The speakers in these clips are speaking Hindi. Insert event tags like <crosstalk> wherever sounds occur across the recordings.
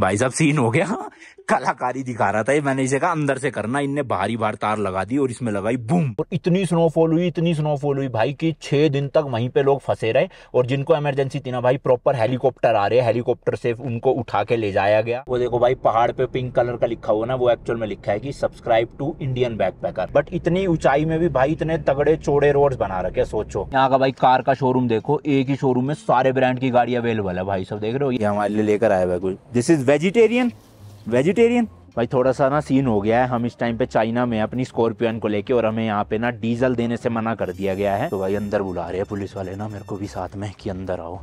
भाई साहब सीन हो गया कलाकारी दिखा रहा था ये मैंने इसे कहा अंदर से करना इनने भारी बार तार लगा दी और इसमें लगाई बूम और इतनी स्नोफॉल हुई इतनी स्नोफॉल हुई भाई कि छह दिन तक वहीं पे लोग फंसे रहे और जिनको इमरजेंसी थी ना भाई प्रॉपर हेलीकॉप्टर आ रहे हेलीकॉप्टर से उनको उठा के ले जाया गया वो देखो भाई पहाड़ पे पिंक कलर का लिखा हुआ ना वो एक्चुअल में लिखा है की subscribe to Indian back but इतनी ऊंचाई में भी भाई इतने तगड़े चौड़े रोड बना रखे सोचो यहाँ का भाई कार का शोरूम देखो एक ही शोरूम में सारे ब्रांड की गाड़ी अवेलेबल है भाई सब देख रहे हो ये हमारे लिए लेकर आया हुआ कुछ दिस इज वेजिटेरियन वेजिटेरियन भाई थोड़ा सा ना सीन हो गया है हम इस टाइम पे चाइना में अपनी स्कॉर्पियन को लेके और हमें यहाँ पे ना डीजल देने से मना कर दिया गया है तो भाई अंदर बुला रहे हैं पुलिस वाले ना मेरे को भी साथ में कि अंदर आओ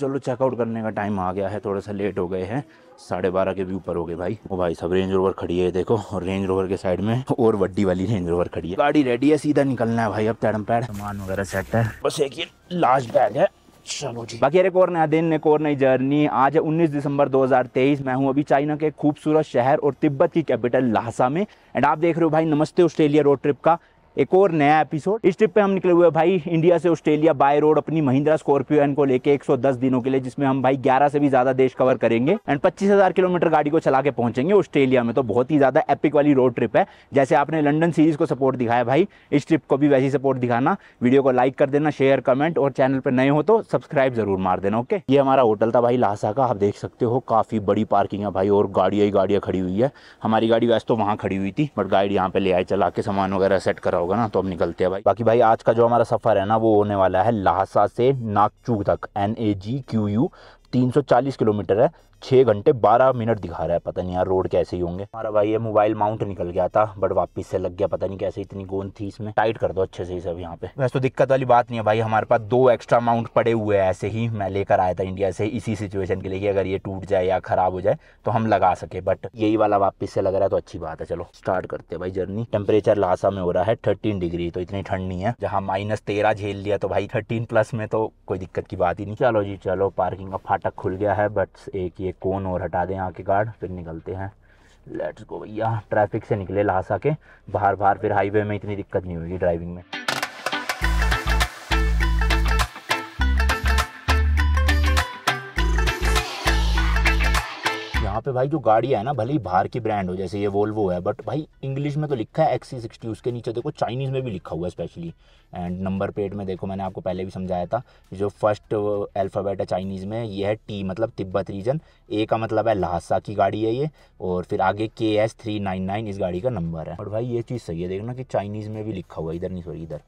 चलो चेकआउट करने का टाइम आ गया है थोड़ा सा लेट हो गए हैं साढ़े बारह के व्यू पर हो गए भाई वो भाई सब रेंज रोवर खड़ी है देखो और रेंज रोवर के साइड में और वड्डी वाली रेंज रोवर खड़ी है गाड़ी रेडी है सीधा निकलना है भाई अब तैरम पैर सामान वगैरह सेट है बस एक ये लास्ट बैग है चलो जी बाकी एक और नया दिन एक और नई जर्नी आज है 19 दिसंबर 2023 मैं हूं अभी चाइना के खूबसूरत शहर और तिब्बत की कैपिटल लहासा में एंड आप देख रहे हो भाई नमस्ते ऑस्ट्रेलिया रोड ट्रिप का एक और नया एपिसोड इस ट्रिप पे हम निकले हुए भाई इंडिया से ऑस्ट्रेलिया बाय रोड अपनी महिंद्रा स्कॉर्पियो एन को लेके 110 दिनों के लिए जिसमें हम भाई 11 से भी ज्यादा देश कवर करेंगे एंड 25000 किलोमीटर गाड़ी को चला के पहुंचेंगे ऑस्ट्रेलिया में तो बहुत ही ज्यादा एपिक वाली रोड ट्रिप है जैसे आपने लंडन सीरीज को सपोर्ट दिखाया भाई इस ट्रिप को भी वैसी सपोर्ट दिखाना वीडियो को लाइक कर देना शेयर कमेंट और चैनल पर नए हो तो सब्सक्राइब जरूर मार देना ओके ये हमारा होटल था भाई लासा का आप देख सकते हो काफी बड़ी पार्किंग है भाई और गाड़िया ही गाड़ियाँ खड़ी हुई है हमारी गाड़ी वैसे तो वहाँ खड़ी हुई थी बट गाइड यहाँ पे ले आए चला के सामान वगैरह सेट करा होगा ना तो अब निकलते हैं भाई बाकी भाई आज का जो हमारा सफ़र है ना वो होने वाला है लाहसा से नागचू तक N A G Q U तीन सौ चालीस किलोमीटर है छः घंटे बारह मिनट दिखा रहा है पता नहीं यार रोड कैसे ही होंगे हमारा भाई ये मोबाइल माउंट निकल गया था बट वापस से लग गया पता नहीं कैसे इतनी गोंद थी इसमें टाइट कर दो अच्छे से सब यहाँ पे वैसे तो दिक्कत वाली बात नहीं है भाई हमारे पास दो एक्स्ट्रा माउंट पड़े हुए हैं ऐसे ही मैं लेकर आया था इंडिया से इसी सिचुएशन के लिए कि अगर ये टूट जाए या खराब हो जाए तो हम लगा सके बट यही वाला वापिस से लग रहा है तो अच्छी बात है चलो स्टार्ट करते हैं भाई जर्नी टेम्परेचर लासा में हो रहा है थर्टीन डिग्री तो इतनी ठंड नहीं है जहाँ माइनस तेरह झेल लिया तो भाई थर्टीन प्लस में तो कोई दिक्कत की बात ही नहीं चलो जी चलो पार्किंग का फाटक खुल गया है बट एक ये कौन और हटा दें आके गार्ड फिर निकलते हैं लेट्स गो भैया ट्रैफिक से निकले लहासा के बाहर बाहर फिर हाईवे में इतनी दिक्कत नहीं होगी ड्राइविंग में यहाँ पे भाई जो गाड़ी है ना भले ही बाहर की ब्रांड हो जैसे ये वोल्वो है बट भाई इंग्लिश में तो लिखा है एक्सी सिक्सटी उसके नीचे देखो चाइनीज़ में भी लिखा हुआ है स्पेशली एंड नंबर प्लेट में देखो मैंने आपको पहले भी समझाया था जो फर्स्ट अल्फ़ाबेट uh, है चाइनीज़ में ये है टी मतलब तिब्बत रीजन ए का मतलब है लहासा की गाड़ी है ये और फिर आगे के एस थ्री नाइन नाइन इस गाड़ी का नंबर है और भाई ये चीज़ सही है देखना कि चाइनीज़ में भी लिखा हुआ है इधर नहीं सॉरी इधर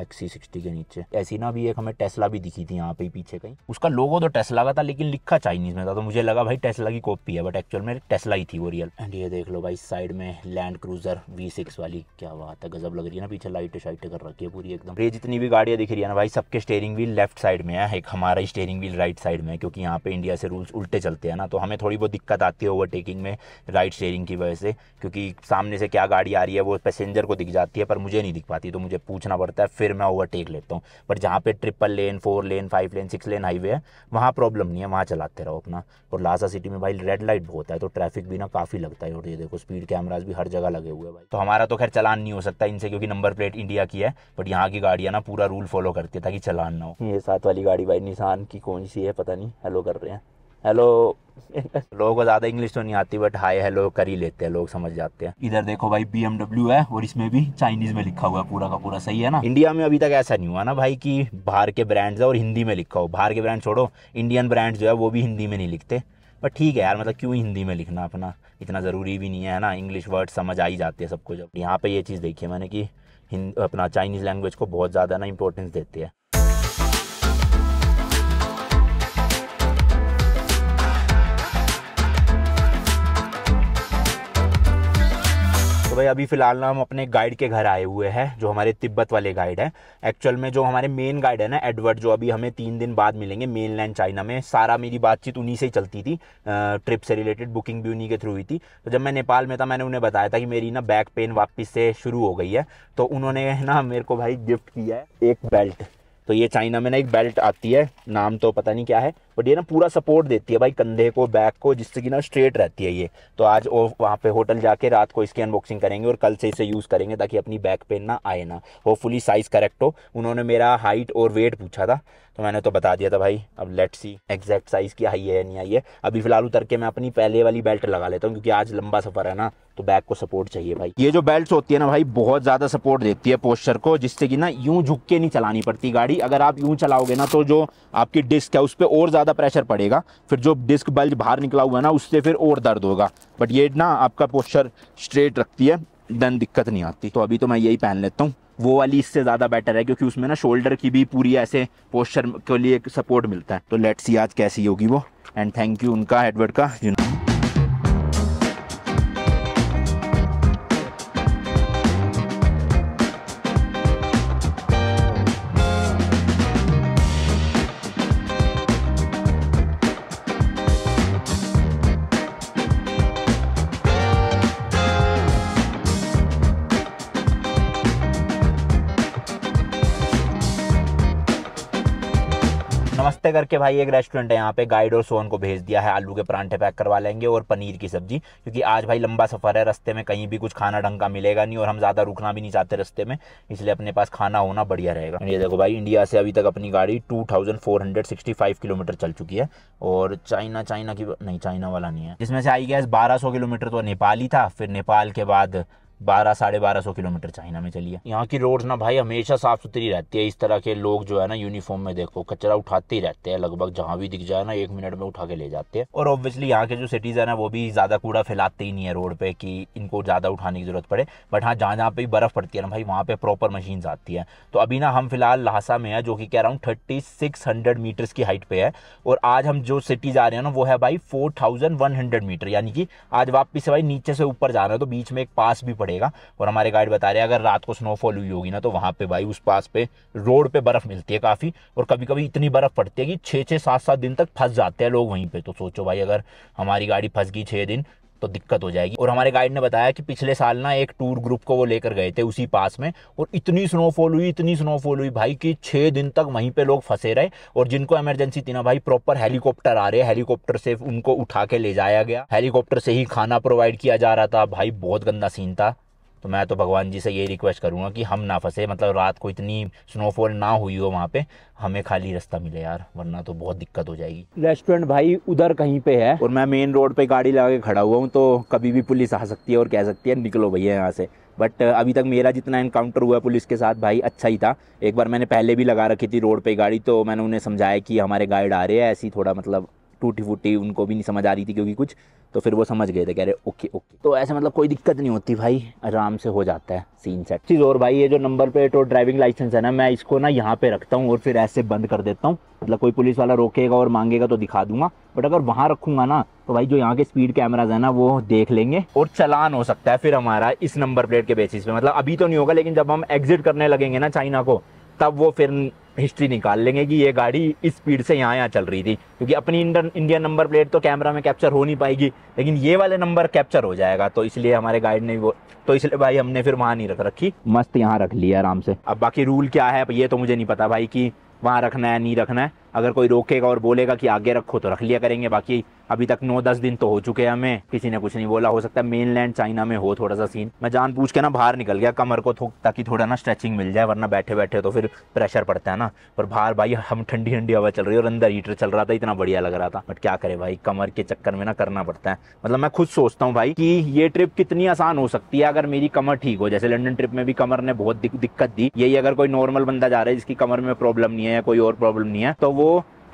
एक्सी सिक्सटी के नीचे ऐसी ना भी एक हमें टेस्ला भी दिखी थी यहाँ पे पीछे कहीं उसका लोगो तो टेस्ला का था लेकिन लिखा चाइनीज में था तो मुझे लगा भाई टेस्ला की कॉपी है बट एक्चुअल में टेस्ला ही थी वो रियल एंड ये देख लो भाई साइड में लैंड क्रूजर वी सिक्स वाली क्या बात है गजब लग रही है ना पीछे लाइट शाइट कर रखी है पूरी एकदम ये जितनी भी गाड़ियाँ दिख रही है ना भाई सबके स्टेयरिंग व्हील लेफ्ट साइड में है एक हमारा स्टेयरिंग व्हील राइट साइड में क्योंकि यहाँ पे इंडिया से रूल्स उल्टे चलते हैं ना तो हमें थोड़ी बहुत दिक्कत आती है ओवरटेकिंग में राइट स्टेयरिंग की वजह से क्योंकि सामने से क्या गाड़ी आ रही है वो पैसेंजर को दिख जाती है पर मुझे नहीं दिख पाती तो मुझे पूछना पड़ता है फिर फिर मैं ओवरटेक लेता हूँ बट जहाँ पे triple lane four lane five lane six lane highway है वहाँ प्रॉब्लम नहीं है वहाँ चलाते रहो अपना और लासा सिटी में भाई रेड लाइट बहुत है तो ट्रैफिक भी ना काफ़ी लगता है और ये देखो स्पीड कैमराज भी हर जगह लगे हुए भाई तो हमारा तो खैर चलान नहीं हो सकता इनसे क्योंकि नंबर प्लेट इंडिया की है बट यहाँ की गाड़ियाँ ना पूरा रूल फॉलो करती है ताकि चलान ना हो ये साथ वाली गाड़ी भाई निशान की कौन सी है पता नहीं हेलो कर रहे हैं हेलो <laughs> लोगों को ज़्यादा इंग्लिश तो नहीं आती बट हाय हेलो कर ही लेते हैं लोग समझ जाते हैं इधर देखो भाई बी है और इसमें भी चाइनीज में लिखा हुआ है पूरा का पूरा सही है ना इंडिया में अभी तक ऐसा नहीं हुआ ना भाई कि बाहर के ब्रांड्स है और हिंदी में लिखा हो बाहर के ब्रांड छोड़ो इंडियन ब्रांड जो है वो भी हिंदी में नहीं लिखते बट ठीक है यार मतलब क्यों हिंदी में लिखना अपना इतना ज़रूरी भी नहीं है ना इंग्लिश वर्ड समझ आ ही जाते हैं सबको जब यहाँ पर ये चीज़ देखी है मैंने कि अपना चाइनीज़ लैंग्वेज को बहुत ज़्यादा ना इंपॉर्टेंस देते हैं भाई अभी फ़िलहाल ना हम अपने गाइड के घर आए हुए हैं जो हमारे तिब्बत वाले गाइड हैं एक्चुअल में जो हमारे मेन गाइड है ना एडवर्ड जो अभी हमें तीन दिन बाद मिलेंगे मेन लैंड चाइना में सारा मेरी बातचीत उन्हीं से ही चलती थी ट्रिप से रिलेटेड बुकिंग भी उन्हीं के थ्रू हुई थी तो जब मैं नेपाल में था मैंने उन्हें बताया था कि मेरी ना बैक पेन वापस से शुरू हो गई है तो उन्होंने ना मेरे को भाई गिफ्ट किया है एक बेल्ट तो ये चाइना में ना एक बेल्ट आती है नाम तो पता नहीं क्या है बट ये ना पूरा सपोर्ट देती है भाई कंधे को बैक को जिससे कि ना स्ट्रेट रहती है ये तो आज वहाँ पे होटल जाके रात को इसकी अनबॉक्सिंग करेंगे और कल से इसे यूज़ करेंगे ताकि अपनी बैक पेन ना आए ना होपफुली साइज़ करेक्ट हो उन्होंने मेरा हाइट और वेट पूछा था तो मैंने तो बता दिया था भाई अब लेट सी एग्जैक्ट साइज़ की आई है नहीं आई है अभी फिलहाल उतर के मैं अपनी पहले वाली बेल्ट लगा लेता हूँ क्योंकि आज लंबा सफ़र है ना तो बैक को सपोर्ट चाहिए भाई ये जो बेल्ट होती है ना भाई बहुत ज़्यादा सपोर्ट देती है पोस्चर को जिससे कि ना यूँ झुक के नहीं चलानी पड़ती गाड़ी अगर आप यूँ चलाओगे ना तो जो आपकी डिस्क है उस पर और ज़्यादा ज़्यादा प्रेशर पड़ेगा फिर जो डिस्क बल्ज बाहर निकला हुआ है ना उससे फिर और दर्द होगा बट ये ना आपका पोस्चर स्ट्रेट रखती है देन दिक्कत नहीं आती तो अभी तो मैं यही पहन लेता हूँ वो वाली इससे ज़्यादा बेटर है क्योंकि उसमें ना शोल्डर की भी पूरी ऐसे पोस्चर के लिए सपोर्ट मिलता है तो लेट्स सी आज कैसी होगी वो एंड थैंक यू उनका एडवर्ड का यू नो करके भाई एक रेस्टोरेंट है यहाँ पे गाइड और सोन को भेज दिया है आलू के परांठे पैक करवा लेंगे और पनीर की सब्जी क्योंकि आज भाई लंबा सफ़र है रस्ते में कहीं भी कुछ खाना ढंग का मिलेगा नहीं और हम ज़्यादा रुकना भी नहीं चाहते रस्ते में इसलिए अपने पास खाना होना बढ़िया रहेगा ये देखो भाई इंडिया से अभी तक अपनी गाड़ी टू किलोमीटर चल चुकी है और चाइना चाइना की नहीं चाइना वाला नहीं है जिसमें से आई गैस बारह किलोमीटर तो नेपाल ही था फिर नेपाल के बाद बारह साढ़े बारह सौ किलोमीटर चाइना में चलिए यहाँ की रोड्स ना भाई हमेशा साफ सुथरी रहती है इस तरह के लोग जो है ना यूनिफॉर्म में देखो कचरा उठाते ही रहते हैं लगभग जहाँ भी दिख जाए ना एक मिनट में उठा के ले जाते हैं और ऑब्वियसली यहाँ के जो सिटीजन है वो भी ज़्यादा कूड़ा फैलाते ही नहीं है रोड पे की इनको ज़्यादा उठाने की ज़रूरत पड़े बट हाँ जहाँ जहाँ पे बर्फ़ पड़ती है ना भाई वहाँ पे प्रॉपर मशीन आती है तो अभी ना हम फिलहाल लहासा में है जो कि कह रहा हूँ थर्टी सिक्स हंड्रेड मीटर्स की हाइट पे है और आज हम जो सिटी जा रहे हैं ना वो है भाई four thousand one hundred metre यानी कि आज वापिस भाई नीचे से ऊपर जा रहे हैं तो बीच में एक पास भी पड़ेगा और हमारे गाइड बता रहे हैं अगर रात को स्नोफॉल हुई होगी ना तो वहाँ पे भाई उस पास पे रोड पे बर्फ़ मिलती है काफ़ी और कभी कभी इतनी बर्फ़ पड़ती है कि छः छः सात सात दिन तक फंस जाते हैं लोग वहीं पर तो सोचो भाई अगर हमारी गाड़ी फंस गई छः दिन तो दिक्कत हो जाएगी और हमारे गाइड ने बताया कि पिछले साल ना एक टूर ग्रुप को वो लेकर गए थे उसी पास में और इतनी स्नोफॉल हुई इतनी स्नोफॉल हुई भाई कि छः दिन तक वहीं पे लोग फंसे रहे और जिनको इमरजेंसी थी ना भाई प्रॉपर हेलीकॉप्टर आ रहे हेलीकॉप्टर से उनको उठा के ले जाया गया हेलीकॉप्टर से ही खाना प्रोवाइड किया जा रहा था भाई बहुत गंदा सीन था तो मैं तो भगवान जी से यही रिक्वेस्ट करूँगा कि हम ना फंसे मतलब रात को इतनी स्नोफॉल ना हुई हो वहाँ पे हमें खाली रास्ता मिले यार वरना तो बहुत दिक्कत हो जाएगी रेस्टोरेंट भाई उधर कहीं पे है और मैं मेन रोड पे गाड़ी लगा के खड़ा हुआ हूँ तो कभी भी पुलिस आ सकती है और कह सकती है निकलो भैया यहाँ से बट अभी तक मेरा जितना इनकाउंटर हुआ पुलिस के साथ भाई अच्छा ही था एक बार मैंने पहले भी लगा रखी थी रोड पे गाड़ी तो मैंने उन्हें समझाया कि हमारे गाइड आ रहे हैं ऐसी थोड़ा मतलब टूटी फूटी उनको भी नहीं समझ आ रही थी क्योंकि कुछ तो फिर वो समझ गए थे कह रहे ओके ओके तो ऐसे मतलब कोई दिक्कत नहीं होती भाई आराम से हो जाता है सीन सेट चीज़ और भाई ये जो नंबर प्लेट और ड्राइविंग लाइसेंस है ना मैं इसको ना यहाँ पे रखता हूँ और फिर ऐसे बंद कर देता हूँ मतलब कोई पुलिस वाला रोकेगा और मांगेगा तो दिखा दूंगा बट अगर वहाँ रखूंगा ना तो भाई जो यहाँ के स्पीड कैमराज है ना वो देख लेंगे और चलान हो सकता है फिर हमारा इस नंबर प्लेट के बेसिस पे मतलब अभी तो नहीं होगा लेकिन जब हम एग्जिट करने लगेंगे ना चाइना को तब वो फिर हिस्ट्री निकाल लेंगे कि ये गाड़ी इस स्पीड से यहाँ यहाँ चल रही थी क्योंकि अपनी इंडियन नंबर प्लेट तो कैमरा में कैप्चर हो नहीं पाएगी लेकिन ये वाले नंबर कैप्चर हो जाएगा तो इसलिए हमारे गाइड ने वो तो इसलिए भाई हमने फिर वहाँ नहीं रख रखी मस्त यहाँ रख लिया आराम से अब बाकी रूल क्या है ये तो मुझे नहीं पता भाई कि वहाँ रखना है नहीं रखना है अगर कोई रोकेगा और बोलेगा कि आगे रखो तो रख लिया करेंगे बाकी अभी तक नौ दस दिन तो हो चुके हैं हमें किसी ने कुछ नहीं बोला हो सकता है मेन लैंड चाइना में हो थोड़ा सा सीन मैं जान पूछ के ना बाहर निकल गया कमर को थोक ताकि थोड़ा ना स्ट्रेचिंग मिल जाए वरना बैठे बैठे तो फिर प्रेशर पड़ता है ना पर बाहर भाई हम ठंडी ठंडी हवा चल रही है और अंदर हीटर चल रहा था इतना बढ़िया लग रहा था बट क्या करे भाई कमर के चक्कर में ना करना पड़ता है मतलब मैं खुद सोचता हूँ भाई की ये ट्रिप कितनी आसान हो सकती है अगर मेरी कमर ठीक हो जैसे लंडन ट्रिप में भी कमर ने बहुत दिक्कत दी यही अगर कोई नॉर्मल बंदा जा रहा है जिसकी कमर में प्रॉब्लम नहीं है या कोई और प्रॉब्लम नहीं है तो वो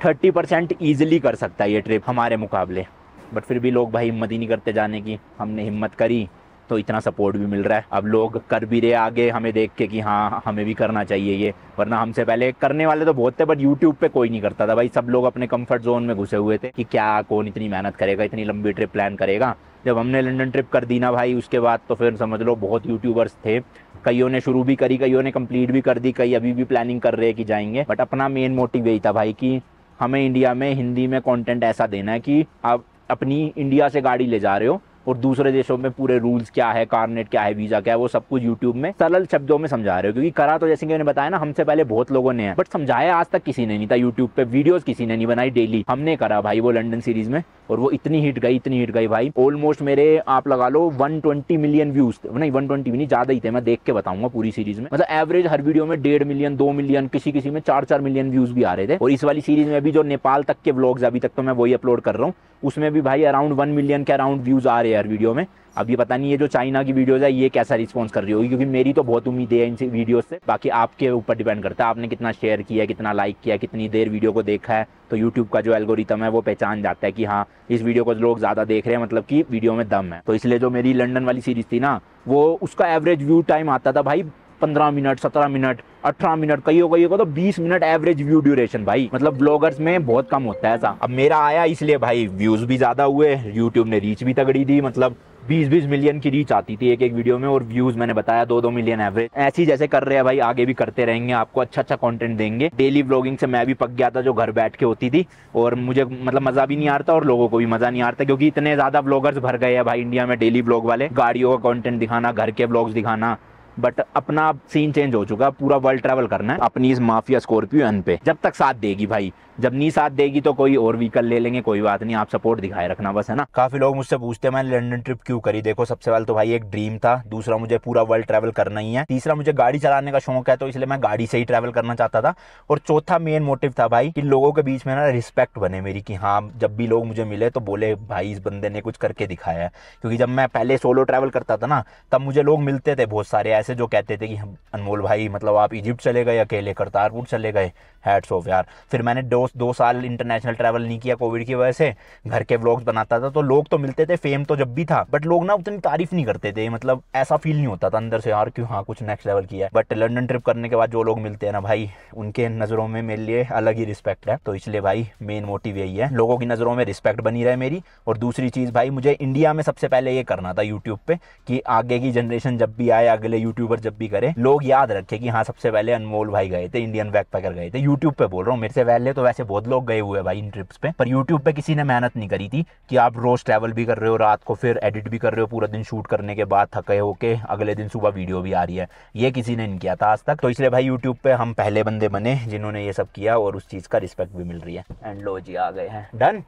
थर्टी 30 परसेंट ईजिली कर सकता है ये ट्रिप हमारे मुकाबले बट फिर भी लोग भाई हिम्मत ही नहीं करते जाने की हमने हिम्मत करी तो इतना सपोर्ट भी मिल रहा है अब लोग कर भी रहे आगे हमें देख के कि हाँ हमें भी करना चाहिए ये वरना हमसे पहले करने वाले तो बहुत थे बट यूट्यूब पे कोई नहीं करता था भाई सब लोग अपने कंफर्ट जोन में घुसे हुए थे कि क्या कौन इतनी मेहनत करेगा इतनी लंबी ट्रिप प्लान करेगा जब हमने लंदन ट्रिप कर दी ना भाई उसके बाद तो फिर समझ लो बहुत यूट्यूबर्स थे कईयों ने शुरू भी करी कईयों ने कंप्लीट भी कर दी कई अभी भी प्लानिंग कर रहे हैं कि जाएंगे बट अपना मेन मोटिव यही था भाई कि हमें इंडिया में हिंदी में कंटेंट ऐसा देना है कि आप अपनी इंडिया से गाड़ी ले जा रहे हो और दूसरे देशों में पूरे रूल्स क्या है कारनेट क्या है वीज़ा क्या है वो सब कुछ यूट्यूब में सरल शब्दों में समझा रहे हो क्योंकि करा तो जैसे कि मैंने बताया ना हमसे पहले बहुत लोगों ने है बट समझाया आज तक किसी ने नहीं था यूट्यूब पे वीडियोस किसी ने नहीं बनाई डेली हमने करा भाई वो लंडन सीरीज में और वो इतनी हिट गई इतनी हिट गई भाई ऑलमोस्ट मेरे आप लगा लो वन मिलियन व्यूज नहीं वन ट्वेंटी नहीं ज्यादा ही थे मैं देख के बताऊंगा पूरी सीरीज में मतलब एवरेज हर वीडियो में डेढ़ मिलियन दो मिलियन किसी किसी में चार चार मिलियन व्यूज भी आ रहे थे और इस वाली सीरीज में भी जो नेपाल तक के ब्लॉग्स अभी तक तो मैं वही अपलोड कर रहा हूँ उसमें भी भाई अराउंड वन मिलियन के अराउंड व्यूज आ रहे यार वीडियो में अभी पता नहीं ये जो चाइना की वीडियोज़ है ये कैसा रिस्पॉन्स कर रही होगी क्योंकि मेरी तो बहुत उम्मीद है इन वीडियो से बाकी आपके ऊपर डिपेंड करता है आपने कितना शेयर किया कितना लाइक किया कितनी देर वीडियो को देखा है तो यूट्यूब का जो एल्गोरिथम है वो पहचान जाता है कि हाँ इस वीडियो को लोग ज़्यादा देख रहे हैं मतलब की वीडियो में दम है तो इसलिए जो मेरी लंडन वाली सीरीज़ थी ना वो उसका एवरेज व्यू टाइम आता था भाई पंद्रह मिनट सत्रह मिनट अठारह मिनट हो गई होगा तो बीस मिनट एवरेज व्यू ड्यूरेशन भाई मतलब ब्लॉगर्स में बहुत कम होता है ऐसा अब मेरा आया इसलिए भाई व्यूज भी ज्यादा हुए यूट्यूब ने रीच भी तगड़ी दी मतलब बीस बीस मिलियन की रीच आती थी एक एक वीडियो में और व्यूज मैंने बताया दो दो मिलियन एवरेज ऐसी जैसे कर रहे हैं भाई आगे भी करते रहेंगे आपको अच्छा अच्छा कंटेंट देंगे डेली ब्लॉगिंग से मैं भी पक गया था जो घर बैठ के होती थी और मुझे मतलब मजा भी नहीं आ रहा और लोगों को भी मजा नहीं आ रहा क्योंकि इतने ज्यादा ब्लॉगर्स भर गए हैं भाई इंडिया में डेली ब्लॉग वाले गाड़ियों का कॉन्टेंट दिखाना घर के ब्लॉग्स दिखाना बट अपना सीन चेंज हो चुका पूरा वर्ल्ड ट्रैवल करना है अपनी इस माफिया स्कॉर्पियो एन पे जब तक साथ देगी भाई जब नहीं साथ देगी तो कोई और व्हीकल ले लेंगे कोई बात नहीं आप सपोर्ट दिखाए रखना बस है ना काफी लोग मुझसे पूछते हैं मैंने लंडन ट्रिप क्यों करी देखो सबसे पहले तो भाई एक ड्रीम था दूसरा मुझे पूरा वर्ल्ड ट्रेवल करना ही है तीसरा मुझे गाड़ी चलाने का शौक है तो इसलिए मैं गाड़ी से ही ट्रेवल करना चाहता था और चौथा मेन मोटिव था भाई कि लोगों के बीच में ना रिस्पेक्ट बने मेरी की हाँ जब भी लोग मुझे मिले तो बोले भाई इस बंदे ने कुछ करके दिखाया है क्योंकि जब मैं पहले सोलो ट्रेवल करता था ना तब मुझे लोग मिलते थे बहुत सारे ऐसे जो कहते थे कि हम अनमोल भाई मतलब आप इजिप्ट चले गए अकेले करतारपुर चले गए हैट्स ऑफ यार फिर मैंने दो दो साल इंटरनेशनल ट्रैवल नहीं किया कोविड की वजह से घर के व्लॉग्स बनाता था तो लोग तो मिलते थे फेम तो जब भी था बट लोग ना उतनी तारीफ नहीं करते थे मतलब ऐसा फील नहीं होता था अंदर से यार क्यों हाँ कुछ नेक्स्ट लेवल किया है बट लंडन ट्रिप करने के बाद जो लोग मिलते हैं ना भाई उनके नज़रों में मेरे लिए अलग ही रिस्पेक्ट है तो इसलिए भाई मेन मोटिव यही है लोगों की नज़रों में रिस्पेक्ट बनी रहे मेरी और दूसरी चीज़ भाई मुझे इंडिया में सबसे पहले ये करना था यूट्यूब पर कि आगे की जनरेशन जब भी आए अगले यूट्यूबर जब भी करे लोग याद रखे कि हाँ सबसे पहले अनमोल भाई गए थे इंडियन बैक पैकर गए थे यूट्यूब पे बोल रहा हूँ मेरे से पहले तो वैसे बहुत लोग गए हुए भाई इन ट्रिप्स पे पर यूट्यूब पे किसी ने मेहनत नहीं करी थी कि आप रोज ट्रेवल भी कर रहे हो रात को फिर एडिट भी कर रहे हो पूरा दिन शूट करने के बाद थके होके अगले दिन सुबह वीडियो भी आ रही है ये किसी ने नहीं किया था आज तक तो इसलिए भाई यूट्यूब पे हम पहले बंदे बने जिन्होंने ये सब किया और उस चीज का रिस्पेक्ट भी मिल रही है एंड लो जी आ गए हैं डन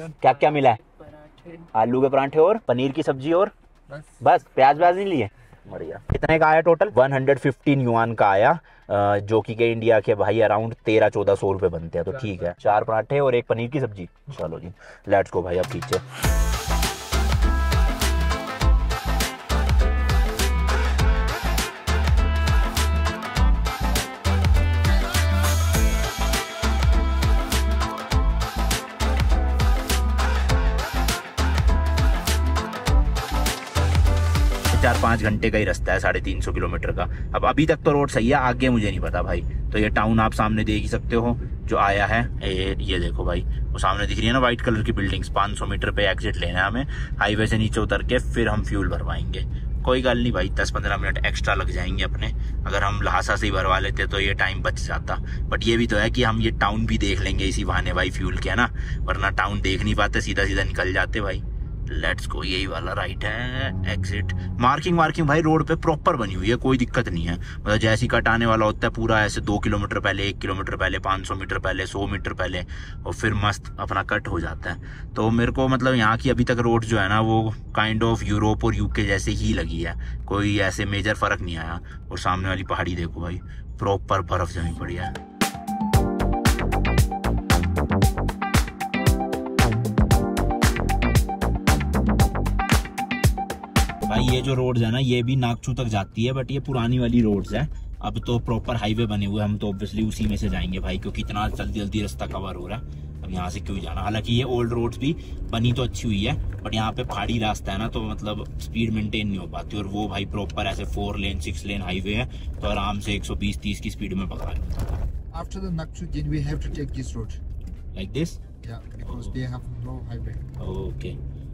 क्या क्या मिला है आलू के परांठे और पनीर की सब्जी और बस, बस प्याज व्याज नहीं लिए कितने का आया टोटल 115 युआन का आया जो कि के इंडिया के भाई अराउंड तेरह चौदह सौ रुपए बनते हैं तो ठीक है चार पराठे और एक पनीर की सब्जी चलो जी लेट्स गो भाई अब पीछे पाँच घंटे का ही रास्ता है साढ़े तीन सौ किलोमीटर का अब अभी तक तो रोड सही है आगे मुझे नहीं पता भाई तो ये टाउन आप सामने देख ही सकते हो जो आया है ये ये देखो भाई वो सामने दिख रही है ना व्हाइट कलर की बिल्डिंग्स सौ मीटर पे एग्जिट लेना है हमें हाईवे से नीचे उतर के फिर हम फ्यूल भरवाएंगे कोई गल नहीं भाई दस पंद्रह मिनट एक्स्ट्रा लग जाएंगे अपने अगर हम लहासा से ही भरवा लेते तो ये टाइम बच जाता बट ये भी तो है कि हम ये टाउन भी देख लेंगे इसी बहाने भाई फ्यूल के है ना वरना टाउन देख नहीं पाते सीधा सीधा निकल जाते भाई लेट्स गो यही वाला राइट है एग्जिट मार्किंग वार्किंग भाई रोड पे प्रॉपर बनी हुई है कोई दिक्कत नहीं है मतलब जैसे ही कट आने वाला होता है पूरा ऐसे दो किलोमीटर पहले एक किलोमीटर पहले पाँच सौ मीटर पहले सौ मीटर पहले और फिर मस्त अपना कट हो जाता है तो मेरे को मतलब यहाँ की अभी तक रोड जो है ना वो काइंड ऑफ यूरोप और यूके जैसे ही लगी है कोई ऐसे मेजर फर्क नहीं आया और सामने वाली पहाड़ी देखो भाई प्रॉपर बर्फ जमी पड़ी है भाई ये जो रोड है ना ये भी नागचू तक जाती है बट ये पुरानी वाली रोड है अब तो प्रॉपर हाईवे बने हुए हम तो ऑब्वियसली उसी में से जाएंगे भाई क्योंकि इतना जल्दी जल्दी रास्ता कवर हो रहा है अब यहाँ से क्यों जाना हालांकि ये ओल्ड रोड भी बनी तो अच्छी हुई है बट यहाँ पे पहाड़ी रास्ता है ना तो मतलब स्पीड मेंटेन नहीं हो पाती और वो भाई प्रॉपर ऐसे four lane six lane highway है तो आराम से एक सौ की स्पीड में पकड़ा After the Nakchu,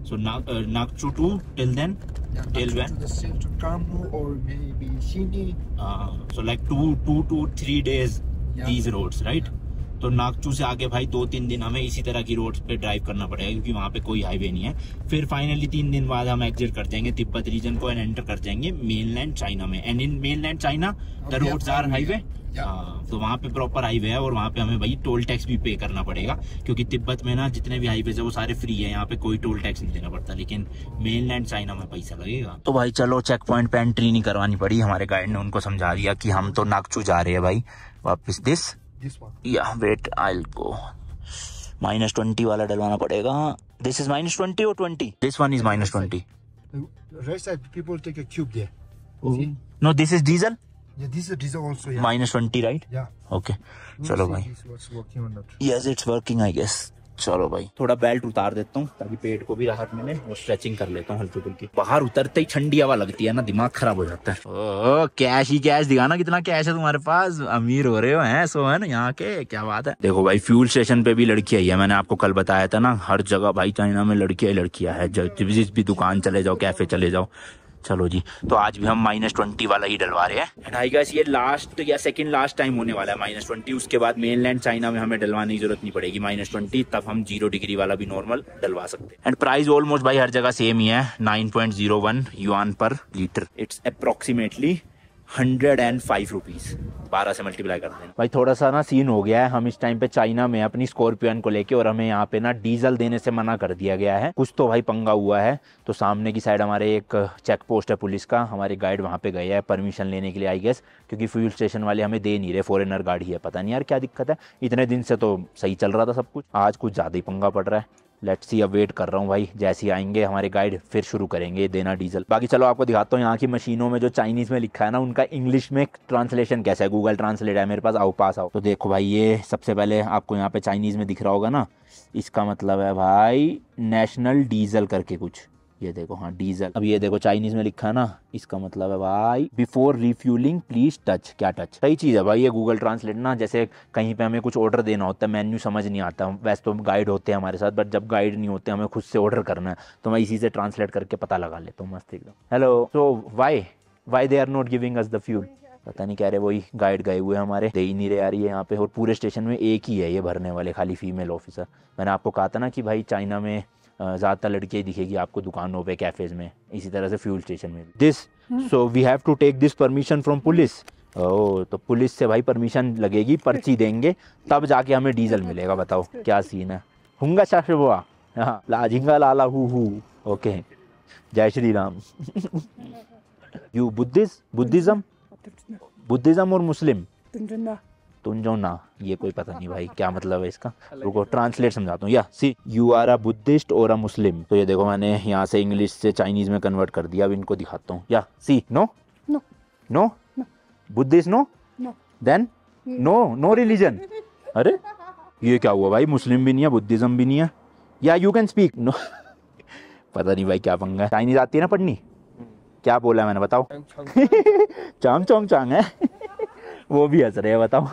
So Nag uh, Nagchu to Till then, yeah, till when? To the to Kamu or maybe Sini. Uh, so like two, two to three days yeah. these roads, right? Yeah. तो नागचू से आगे भाई दो तीन दिन हमें इसी तरह की रोड पे ड्राइव करना पड़ेगा क्योंकि वहां पे कोई हाईवे नहीं है फिर फाइनली तीन दिन बाद हम एग्जिट कर जाएंगे तिब्बत रीजन को एंड एंटर कर जाएंगे मेनलैंड चाइना में and in mainland China the roads are highway हाँ, तो वहाँ पे प्रॉपर हाईवे है और वहाँ पे हमें भाई टोल टैक्स भी पे करना पड़ेगा क्योंकि तिब्बत में ना जितने भी हाईवे है वो सारे फ्री है यहाँ पे कोई टोल टैक्स नहीं देना पड़ता लेकिन मेन लैंड चाइना में पैसा लगेगा तो भाई चलो चेक पॉइंट पे एंट्री नहीं करवानी पड़ी हमारे गाइड ने उनको समझा दिया की हम तो नागचू जा रहे है भाई वापिस दिस या वेट आई को माइनस ट्वेंटी वाला डलवाना पड़ेगा दिस इज माइनस ट्वेंटी और twenty this one is minus twenty right side people take a cube there no this is diesel Yeah, this is diesel also. Yeah. Minus 20, right? Yeah. Okay. चलो भाई. This working or not. Yes, it's working, I guess. चलो भाई थोड़ा बेल्ट उतार देता हूँ ताकि पेट को भी राहत मिले और स्ट्रेचिंग कर लेता हूँ हल्की फुल्की बाहर उतरते ही ठंडी हवा लगती है ना दिमाग खराब हो जाता है ओ कैश ही कैश दिखाना कितना कैश है तुम्हारे पास अमीर हो रहे हो हैं सो है ना यहाँ के क्या बात है देखो भाई फ्यूल स्टेशन पे भी लड़की आई है मैंने आपको कल बताया था ना हर जगह भाई चाइना में लड़कियां ही लड़कियां है जिस भी दुकान चले जाओ कैफे चले जाओ चलो जी तो आज भी हम माइनस ट्वेंटी वाला ही डलवा रहे हैं एंड गैस ये लास्ट या सेकंड लास्ट टाइम होने वाला है माइनस ट्वेंटी उसके बाद मेनलैंड चाइना में हमें डलवाने की जरूरत नहीं पड़ेगी माइनस ट्वेंटी तब हम जीरो डिग्री वाला भी नॉर्मल डलवा सकते हैं एंड प्राइस ऑलमोस्ट भाई हर जगह सेम ही है नाइन पॉइंट जीरो वन पर litre it's approximately hundred and five rupees बारह से मल्टीप्लाई कर देना भाई थोड़ा सा ना सीन हो गया है हम इस टाइम पे चाइना में अपनी स्कॉर्पियन को लेके और हमें यहाँ पे ना डीजल देने से मना कर दिया गया है कुछ तो भाई पंगा हुआ है तो सामने की साइड हमारे एक चेक पोस्ट है पुलिस का हमारे गाइड वहाँ पे गए है परमिशन लेने के लिए आई गेस क्योंकि फ्यूल स्टेशन वाले हमें दे नहीं रहे फॉरेनर गाड़ी है पता नहीं यार क्या दिक्कत है इतने दिन से तो सही चल रहा था सब कुछ आज कुछ ज़्यादा ही पंगा पड़ रहा है लेट सी अब वेट कर रहा हूँ भाई जैसे ही आएंगे हमारे गाइड फिर शुरू करेंगे देना डीजल बाकी चलो आपको दिखाता हूँ यहाँ की मशीनों में जो चाइनीज़ में लिखा है ना उनका इंग्लिश में ट्रांसलेशन कैसा है गूगल ट्रांसलेट है मेरे पास आओ पास आओ तो देखो भाई ये सबसे पहले आपको यहाँ पे चाइनीज़ में दिख रहा होगा ना इसका मतलब है भाई नेशनल डीजल करके कुछ ये देखो हाँ डीजल अब ये देखो चाइनीज में लिखा ना इसका मतलब है भाई बिफोर रिफ्यूलिंग प्लीज टच क्या टच सही चीज़ है भाई ये गूगल ट्रांसलेट ना जैसे कहीं पे हमें कुछ ऑर्डर देना होता है मेन्यू समझ नहीं आता वैसे तो गाइड होते हैं हमारे साथ बट जब गाइड नहीं होते हमें खुद से ऑर्डर करना है तो मैं इसी से ट्रांसलेट करके पता लगा लेता हूँ मस्त एकदम hello so why why they are not giving us the fuel पता नहीं कह रहे वही गाइड गए हुए हमारे दे ही नहीं रहे आ रही है यहाँ पे और पूरे स्टेशन में एक ही है ये भरने वाले खाली फीमेल ऑफिसर मैंने आपको कहा था ना कि भाई चाइना में ज़्यादातर लड़कियाँ दिखेगी आपको दुकानों पे कैफ़ेज़ में इसी तरह से फ्यूल स्टेशन में this so we have to take this permission from police ओ तो पुलिस से भाई परमिशन लगेगी पर्ची देंगे तब जाके हमें डीजल मिलेगा बताओ क्या सीन है हुंगा शाह बुआ हाँ लाजिंगा लाला हु हु ओके जय Shri Ram you Buddhist Buddhism Buddhism और मुस्लिम तुम जो ना ये कोई पता नहीं भाई क्या मतलब है इसका रुको ट्रांसलेट समझाता हूँ या see you are a Buddhist और अ मुस्लिम तो ये देखो मैंने यहाँ से इंग्लिश से चाइनीज में कन्वर्ट कर दिया अब इनको दिखाता हूँ या see no no no Buddhist no then no no religion अरे ये क्या हुआ भाई मुस्लिम भी नहीं है बुद्धिज्म भी नहीं है या यू कैन स्पीक नो पता नहीं भाई क्या पंगा चाइनीज आती है ना पढ़नी हम्म। क्या बोला मैंने बताओ चांग चोंग <laughs> चांग है वो भी हंस रहे हैं बताओ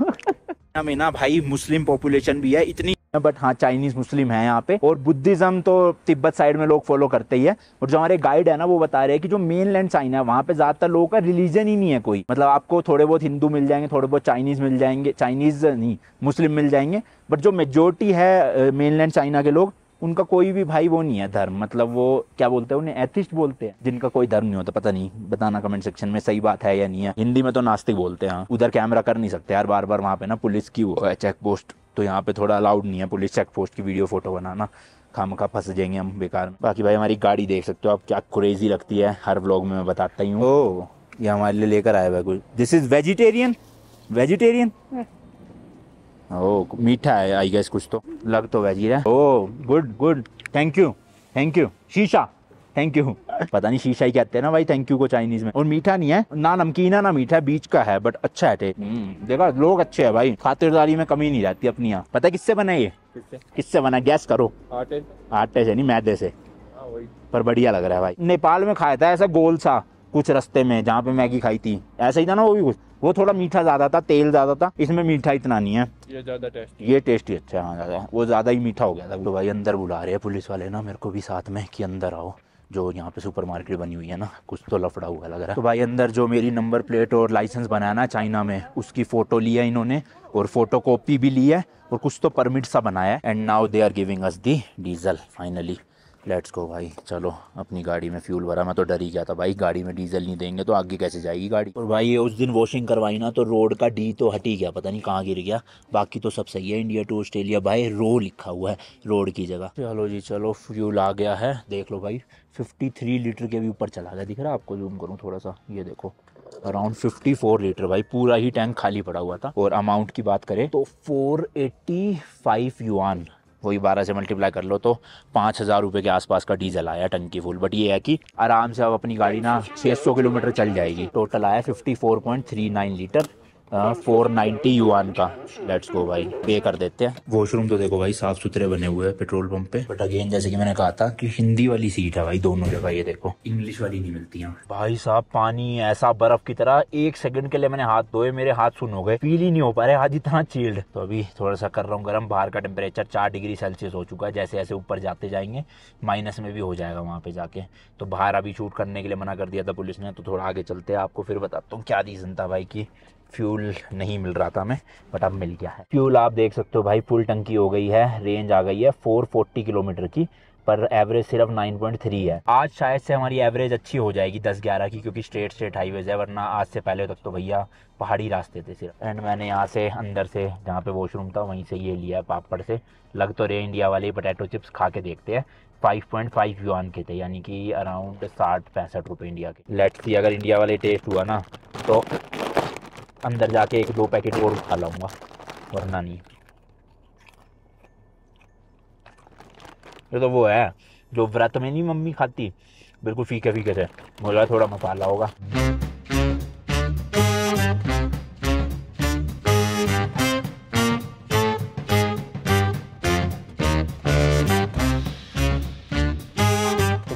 <laughs> ना भाई मुस्लिम पॉपुलेशन भी है इतनी बट हाँ चाइनीज मुस्लिम है यहाँ पे और बुद्धिज्म तो तिब्बत साइड में लोग फॉलो करते ही है और जो हमारे गाइड है ना वो बता रहे हैं कि जो मेन लैंड चाइना है वहाँ पे ज्यादातर लोगों का रिलीजन ही नहीं है कोई मतलब आपको थोड़े बहुत हिंदू मिल जाएंगे थोड़े बहुत चाइनीज मिल जाएंगे चाइनीज नहीं मुस्लिम मिल जाएंगे बट जो मेजोरिटी है मेन लैंड चाइना के लोग उनका कोई भी भाई वो नहीं है धर्म मतलब वो क्या बोलते हैं उन्हें एथिस्ट बोलते हैं जिनका कोई धर्म नहीं होता पता नहीं बताना कमेंट सेक्शन में सही बात है या नहीं है हिंदी में तो नास्तिक बोलते हैं हाँ। उधर कैमरा कर नहीं सकते यार बार बार वहाँ पे ना पुलिस की वो है चेक पोस्ट तो यहाँ पे थोड़ा अलाउड नहीं है पुलिस चेक पोस्ट की वीडियो फोटो बनाना खाम खा फंस जाएंगे हम बेकार बाकी भाई हमारी गाड़ी देख सकते हो आप क्या क्रेजी लगती है हर व्लॉग में मैं बताता ही हूँ ये हमारे लिए लेकर आया भाई कुछ दिस इज़ वेजिटेरियन वेजिटेरियन ओ मीठा है आई गैस कुछ तो लग तो वजीर है oh good good thank you thank you शीशा थैंक यू पता नहीं शीशा ही कहते हैं ना भाई थैंक यू को चाइनीज में और मीठा नहीं है ना नमकीन है ना मीठा है बीच का है बट अच्छा है टेस्ट देखा लोग अच्छे हैं भाई खातिरदारी में कमी नहीं रहती अपनी यहाँ पता है किससे बना ये किससे बना गैस करो आटे आटे से नहीं मैदे से पर बढ़िया लग रहा है भाई नेपाल में खाया था ऐसा गोल सा कुछ रस्ते में जहाँ पे मैगी खाई थी ऐसा ही था ना वो भी कुछ वो थोड़ा मीठा ज़्यादा था तेल ज़्यादा था इसमें मीठा इतना नहीं है ये ज़्यादा टेस्टी ये टेस्टी अच्छा है हाँ ज़्यादा वो ज़्यादा ही मीठा हो गया था तो भाई अंदर बुला रहे हैं पुलिस वाले ना मेरे को भी साथ में कि अंदर आओ जो यहाँ पे सुपरमार्केट बनी हुई है ना कुछ तो लफड़ा हुआ लग रहा है तो भाई अंदर जो मेरी नंबर प्लेट और लाइसेंस ना चाइना में उसकी फ़ोटो लिया इन्होंने और फोटो कॉपी भी ली है और कुछ तो परमिट सा बनाया and now they are giving us the diesel finally let's को भाई चलो अपनी गाड़ी में फ्यूल भरा मैं तो डर ही गया था भाई गाड़ी में डीजल नहीं देंगे तो आगे कैसे जाएगी गाड़ी और भाई ये उस दिन वॉशिंग करवाई ना तो रोड का डी तो हट ही गया पता नहीं कहाँ गिर गया बाकी तो सब सही है इंडिया टू ऑस्ट्रेलिया भाई रो लिखा हुआ है रोड की जगह चलो जी चलो फ्यूल आ गया है देख लो भाई फिफ्टी थ्री लीटर के भी ऊपर चला गया दिख रहा है आपको जूम करूँ थोड़ा सा ये देखो अराउंड 54 लीटर भाई पूरा ही टैंक खाली पड़ा हुआ था और अमाउंट की बात करें तो 485 युआन वही बारह से मल्टीप्लाई कर लो तो पाँच हज़ार रुपये के आसपास का डीजल आया टन की बट ये है कि आराम से अब अपनी गाड़ी ना 600 किलोमीटर चल जाएगी टोटल आया 54.39 लीटर फोर नाइन्टी यूआन का लेट्स गो भाई पे कर देते हैं वॉशरूम तो देखो भाई साफ सुथरे बने हुए हैं पेट्रोल पंप पे बट अगेन जैसे कि मैंने कहा था कि हिंदी वाली सीट है भाई दोनों जगह ये देखो इंग्लिश वाली नहीं मिलती है भाई साहब पानी ऐसा बर्फ की तरह एक सेकंड के लिए मैंने हाथ धोए मेरे हाथ सुन हो गए फील ही नहीं हो पा रहे हाथ इतना चील्ड तो अभी थोड़ा सा कर रहा हूँ गर्म बाहर का टेम्परेचर चार डिग्री सेल्सियस हो चुका है जैसे ऐसे ऊपर जाते जाएंगे माइनस में भी हो जाएगा वहाँ पे जाके तो बाहर अभी शूट करने के लिए मना कर दिया था पुलिस ने तो थोड़ा आगे चलते आपको फिर बताता हूँ क्या रीजन था भाई की फ्यूल नहीं मिल रहा था हमें बट अब मिल गया है फ्यूल आप देख सकते हो भाई फुल टंकी हो गई है रेंज आ गई है 440 किलोमीटर की पर एवरेज सिर्फ 9.3 है आज शायद से हमारी एवरेज अच्छी हो जाएगी 10-11 की क्योंकि स्ट्रेट स्ट्रेट हाईवेज है वरना आज से पहले तक तो भैया पहाड़ी रास्ते थे सिर्फ एंड मैंने यहाँ से अंदर से जहाँ पे वॉशरूम था वहीं से ये लिया है पापड़ से लग तो रहे इंडिया वाले पोटैटो चिप्स खा के देखते हैं 5.5 यूआन के थे यानी कि अराउंड साठ पैंसठ रुपये इंडिया के लेट्स सी अगर इंडिया वाले टेस्ट हुआ ना तो अंदर जाके एक दो पैकेट और उठा लाऊंगा वरना नहीं ये तो वो है जो व्रत में नहीं मम्मी खाती बिल्कुल फीके फीके थे बोला थोड़ा मसाला होगा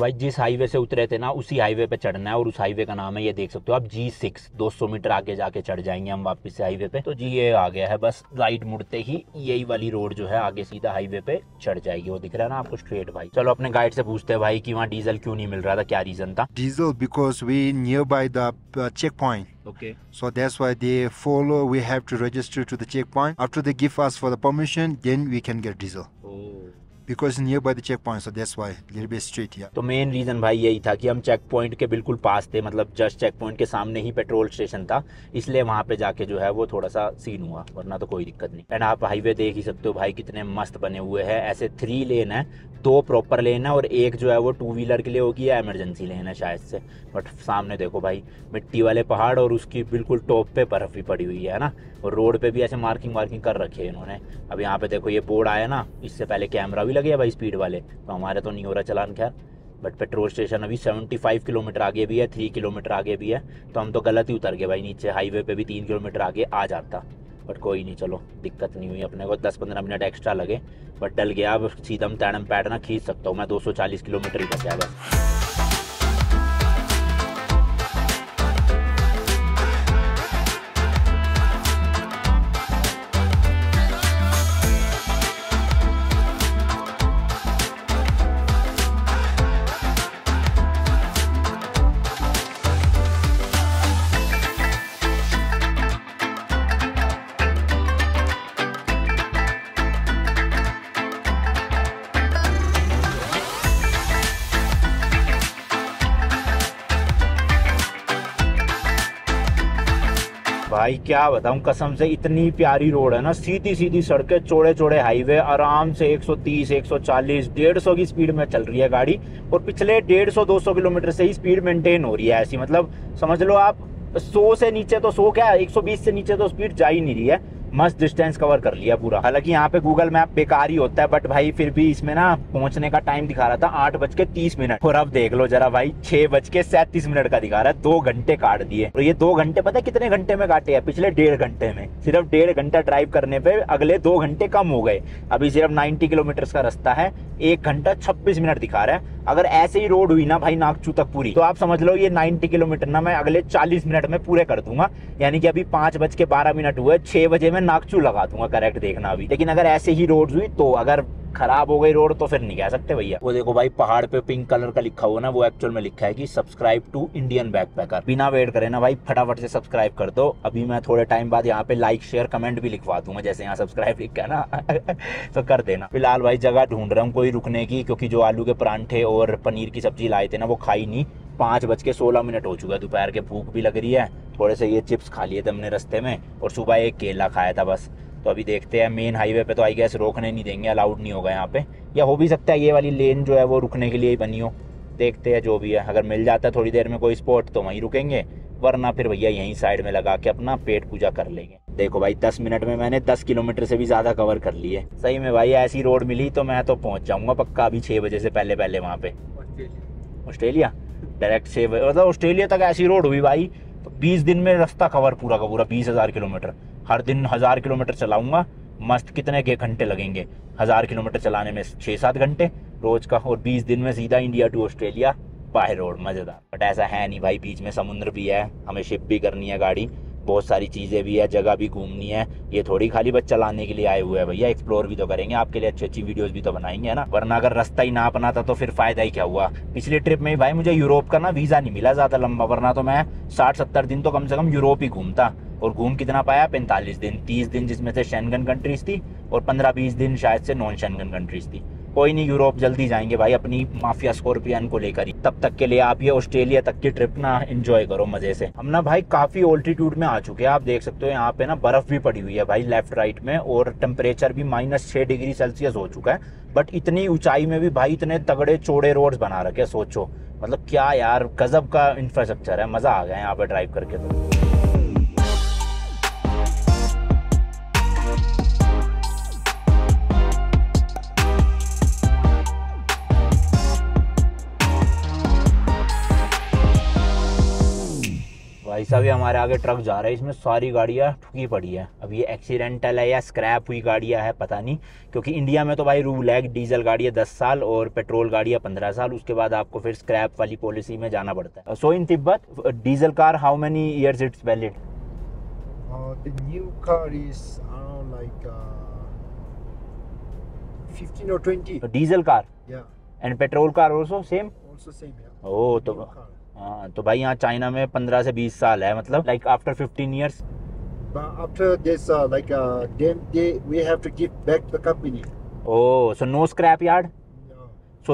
भाई जिस हाईवे से उतरे थे ना उसी हाईवे पे चढ़ना है और उस हाईवे का नाम है ये देख सकते हो आप जी सिक्स दो सौ मीटर आगे जाके चढ़ जाएंगे हम वापस से हाईवे पे तो जी ये आ गया है बस राइट मुड़ते ही यही वाली रोड जो है आगे सीधा हाईवे पे चढ़ जाएगी वो दिख रहा है ना आपको स्ट्रेट भाई चलो अपने गाइड से पूछते हैं भाई की वहाँ डीजल क्यों नहीं मिल रहा था क्या रीजन था diesel because we nearby the check point Okay. So that's why they follow. We have to register to the checkpoint. After they give us for the permission, then we can get diesel. Because nearby the check point so that's why little bit straight तो मेन रीजन भाई यही था कि हम चेक पॉइंट के बिल्कुल पास थे मतलब जस्ट चेक पॉइंट के सामने ही पेट्रोल स्टेशन था इसलिए वहाँ पे जाके जो है वो थोड़ा सा सीन हुआ वरना तो कोई दिक्कत नहीं एंड आप हाईवे देख ही सकते हो भाई कितने मस्त बने हुए हैं ऐसे थ्री लेन है दो प्रॉपर लेन है और एक जो है वो टू व्हीलर के लिए होगी या एमरजेंसी लेन है शायद से बट सामने देखो भाई मिट्टी वाले पहाड़ और उसकी बिल्कुल टॉप पे बर्फ भी पड़ी हुई है ना और रोड पे भी ऐसे मार्किंग वार्किंग कर रखी है इन्होंने अब यहाँ पे देखो ये बोर्ड आया ना इससे पहले कैमरा भी लगे भाई स्पीड वाले तो हमारा तो नहीं हो रहा चलान खैर बट पेट्रोल स्टेशन अभी 75 किलोमीटर आगे भी है थ्री किलोमीटर आगे भी है तो हम तो गलत ही उतर गए भाई नीचे हाईवे पे भी तीन किलोमीटर आगे आ जाता बट कोई नहीं चलो दिक्कत नहीं हुई अपने को दस पंद्रह मिनट एक्स्ट्रा लगे बट डल गया अब सीधम तैड़म पैटना खींच सकता हूँ मैं दो किलोमीटर ही बचा बस भाई क्या बताऊं कसम से इतनी प्यारी रोड है ना सीधी सीधी सड़कें चौड़े चौड़े हाईवे आराम से 130 140 150 की स्पीड में चल रही है गाड़ी और पिछले 150 200 किलोमीटर से ही स्पीड मेंटेन हो रही है ऐसी मतलब समझ लो आप 100 से नीचे तो 100 क्या 120 से नीचे तो स्पीड जा ही नहीं रही है मस्त डिस्टेंस कवर कर लिया पूरा हालांकि यहाँ पे गूगल मैप बेकार ही होता है बट भाई फिर भी इसमें ना पहुंचने का टाइम दिखा रहा था आठ बज के तीस मिनट और अब देख लो जरा भाई छह बज के सैंतीस मिनट का दिखा रहा है दो घंटे काट दिए और ये दो घंटे पता है कितने घंटे में काटे है पिछले डेढ़ घंटे में सिर्फ डेढ़ घंटा ड्राइव करने पे अगले दो घंटे कम हो गए अभी सिर्फ नाइन्टी किलोमीटर का रास्ता है एक घंटा छब्बीस मिनट दिखा रहा है अगर ऐसे ही रोड हुई ना भाई नागचू तक पूरी तो आप समझ लो ये 90 किलोमीटर ना मैं अगले 40 मिनट में पूरे कर दूंगा यानी कि अभी पांच बज के बारह मिनट हुए छह बजे में नाकचू लगा दूंगा करेक्ट देखना अभी लेकिन अगर ऐसे ही रोड हुई तो अगर खराब हो गई रोड तो फिर नहीं कह सकते भैया वो देखो भाई पहाड़ पे पिंक कलर का लिखा हुआ ना वो एक्चुअल में लिखा है कि सब्सक्राइब टू इंडियन बैकपैकर बिना वेट करे ना भाई फटाफट से सब्सक्राइब कर दो अभी मैं थोड़े टाइम बाद यहाँ पे लाइक शेयर कमेंट भी लिखवा दूंगा जैसे यहाँ सब्सक्राइब लिखा है ना <laughs> तो कर देना फिलहाल भाई जगह ढूंढ रहा हूँ कोई रुकने की क्योंकि जो आलू के परांठे और पनीर की सब्जी लाए थे ना वो खाई नहीं पाँच बज के सोलह मिनट हो चुका है दोपहर के भूख भी लग रही है थोड़े से ये चिप्स खा लिए थे हमने रस्ते में और सुबह एक केला खाया था बस तो अभी देखते हैं मेन हाईवे पे तो आई गैस रोकने नहीं देंगे अलाउड नहीं होगा यहाँ पे या हो भी सकता है ये वाली लेन जो है वो रुकने के लिए ही बनी हो देखते हैं जो भी है अगर मिल जाता है थोड़ी देर में कोई स्पॉट तो वहीं रुकेंगे वरना फिर भैया यहीं साइड में लगा के अपना पेट पूजा कर लेंगे देखो भाई दस मिनट में मैंने दस किलोमीटर से भी ज़्यादा कवर कर लिए सही में भाई ऐसी रोड मिली तो मैं तो पहुँच जाऊँगा पक्का अभी छः बजे से पहले पहले वहाँ पे ऑस्ट्रेलिया डायरेक्ट से मतलब ऑस्ट्रेलिया तक ऐसी रोड हुई भाई बीस दिन में रास्ता कवर पूरा का पूरा बीस हज़ार किलोमीटर हर दिन हज़ार किलोमीटर चलाऊंगा मस्त कितने के घंटे लगेंगे हज़ार किलोमीटर चलाने में छः सात घंटे रोज़ का और बीस दिन में सीधा India to Australia by road मज़ेदार बट ऐसा है नहीं भाई बीच में समुद्र भी है हमें शिप भी करनी है गाड़ी बहुत सारी चीज़ें भी है जगह भी घूमनी है ये थोड़ी खाली बस चलाने के लिए आए हुए हैं भैया एक्सप्लोर भी तो करेंगे आपके लिए अच्छी अच्छी वीडियोज भी तो बनाएंगे ना वरना अगर रास्ता ही ना अपनाता तो फिर फायदा ही क्या हुआ पिछली ट्रिप में भाई मुझे यूरोप का ना वीज़ा नहीं मिला ज़्यादा लंबा वरना तो मैं साठ सत्तर दिन तो कम से कम यूरोप ही घूमता और घूम कितना पाया पैंतालीस दिन तीस दिन जिसमें से शैनगन कंट्रीज थी और पंद्रह बीस दिन शायद से नॉन शैनगन कंट्रीज थी कोई नहीं यूरोप जल्दी जाएंगे भाई अपनी माफिया स्कॉर्पियन को लेकर तब तक के लिए आप ये ऑस्ट्रेलिया तक की ट्रिप ना एंजॉय करो मजे से हम ना भाई काफी ऑल्टीट्यूड में आ चुके हैं आप देख सकते हो यहाँ पे ना बर्फ भी पड़ी हुई है भाई लेफ्ट राइट में और टेम्परेचर भी माइनस छह डिग्री सेल्सियस हो चुका है बट इतनी ऊंचाई में भी भाई इतने तगड़े चौड़े रोड बना रखे सोचो मतलब क्या यार गजब का इंफ्रास्ट्रक्चर है मजा आ गया यहाँ पे ड्राइव करके तो साहब ये हमारे आगे ट्रक जा रहा है इसमें सारी गाड़ियाँ ठुकी पड़ी है अब ये एक्सीडेंटल है या स्क्रैप हुई गाड़ियाँ है पता नहीं क्योंकि इंडिया में तो भाई रूल है डीजल गाड़ियाँ दस साल और पेट्रोल गाड़ियाँ पंद्रह साल उसके बाद आपको फिर स्क्रैप वाली पॉलिसी में जाना पड़ता है so in Tibet diesel car how many years it's valid diesel car and petrol car also same also same oh तो car. हाँ तो भाई यहाँ चाइना में पंद्रह से बीस साल है मतलब like after fifteen years after this uh, like uh, we have to give back the company oh so no scrap yard हाँ।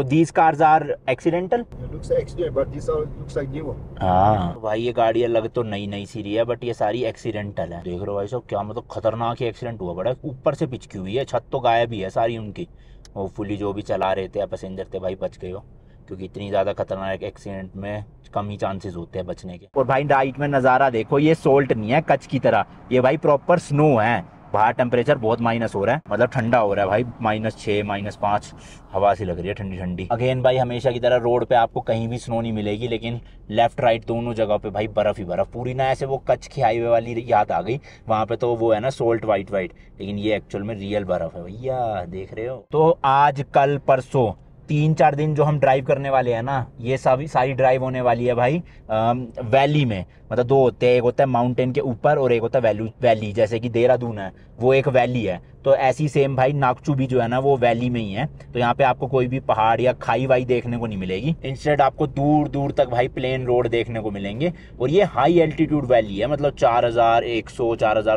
तो भाई ये गाड़ी अलग तो नई नई सी रही है बट ये सारी एक्सीडेंटल है देख रहे हो भाई सब क्या मतलब खतरनाक ही एक्सीडेंट हुआ बड़ा ऊपर से पिचकी हुई है छत तो गायब ही है सारी उनकी होपफुली जो भी चला रहे थे पैसेंजर थे भाई बच गए हो क्योंकि इतनी ज़्यादा खतरनाक एक्सीडेंट में कम ही चांसेस होते हैं बचने के और भाई राइट में नज़ारा देखो ये सोल्ट नहीं है कच की तरह ये भाई प्रॉपर स्नो है बाहर टेम्परेचर बहुत माइनस हो रहा है मतलब ठंडा हो रहा है भाई माइनस छः माइनस पाँच हवा सी लग रही है ठंडी ठंडी अगेन भाई हमेशा की तरह रोड पे आपको कहीं भी स्नो नहीं मिलेगी लेकिन लेफ्ट राइट दोनों जगह पे भाई बर्फ़ ही बर्फ़ पूरी ना ऐसे वो कच्छ की हाईवे वाली याद आ गई वहाँ पे तो वो है ना सोल्ट वाइट वाइट लेकिन ये एक्चुअल में रियल बर्फ़ है भैया देख रहे हो तो आज कल परसों तीन चार दिन जो हम ड्राइव करने वाले हैं ना ये सभी सारी ड्राइव होने वाली है भाई आ, वैली में मतलब दो होते हैं एक होता है माउंटेन के ऊपर और एक होता है वैली वैली जैसे कि देहरादून है वो एक वैली है तो ऐसी सेम भाई नागचू भी जो है ना वो वैली में ही है तो यहाँ पे आपको कोई भी पहाड़ या खाई वाई देखने को नहीं मिलेगी इंस्टेड आपको दूर दूर तक भाई प्लेन रोड देखने को मिलेंगे और ये हाई एल्टीट्यूड वैली है मतलब चार चार हजार हजार एक सौ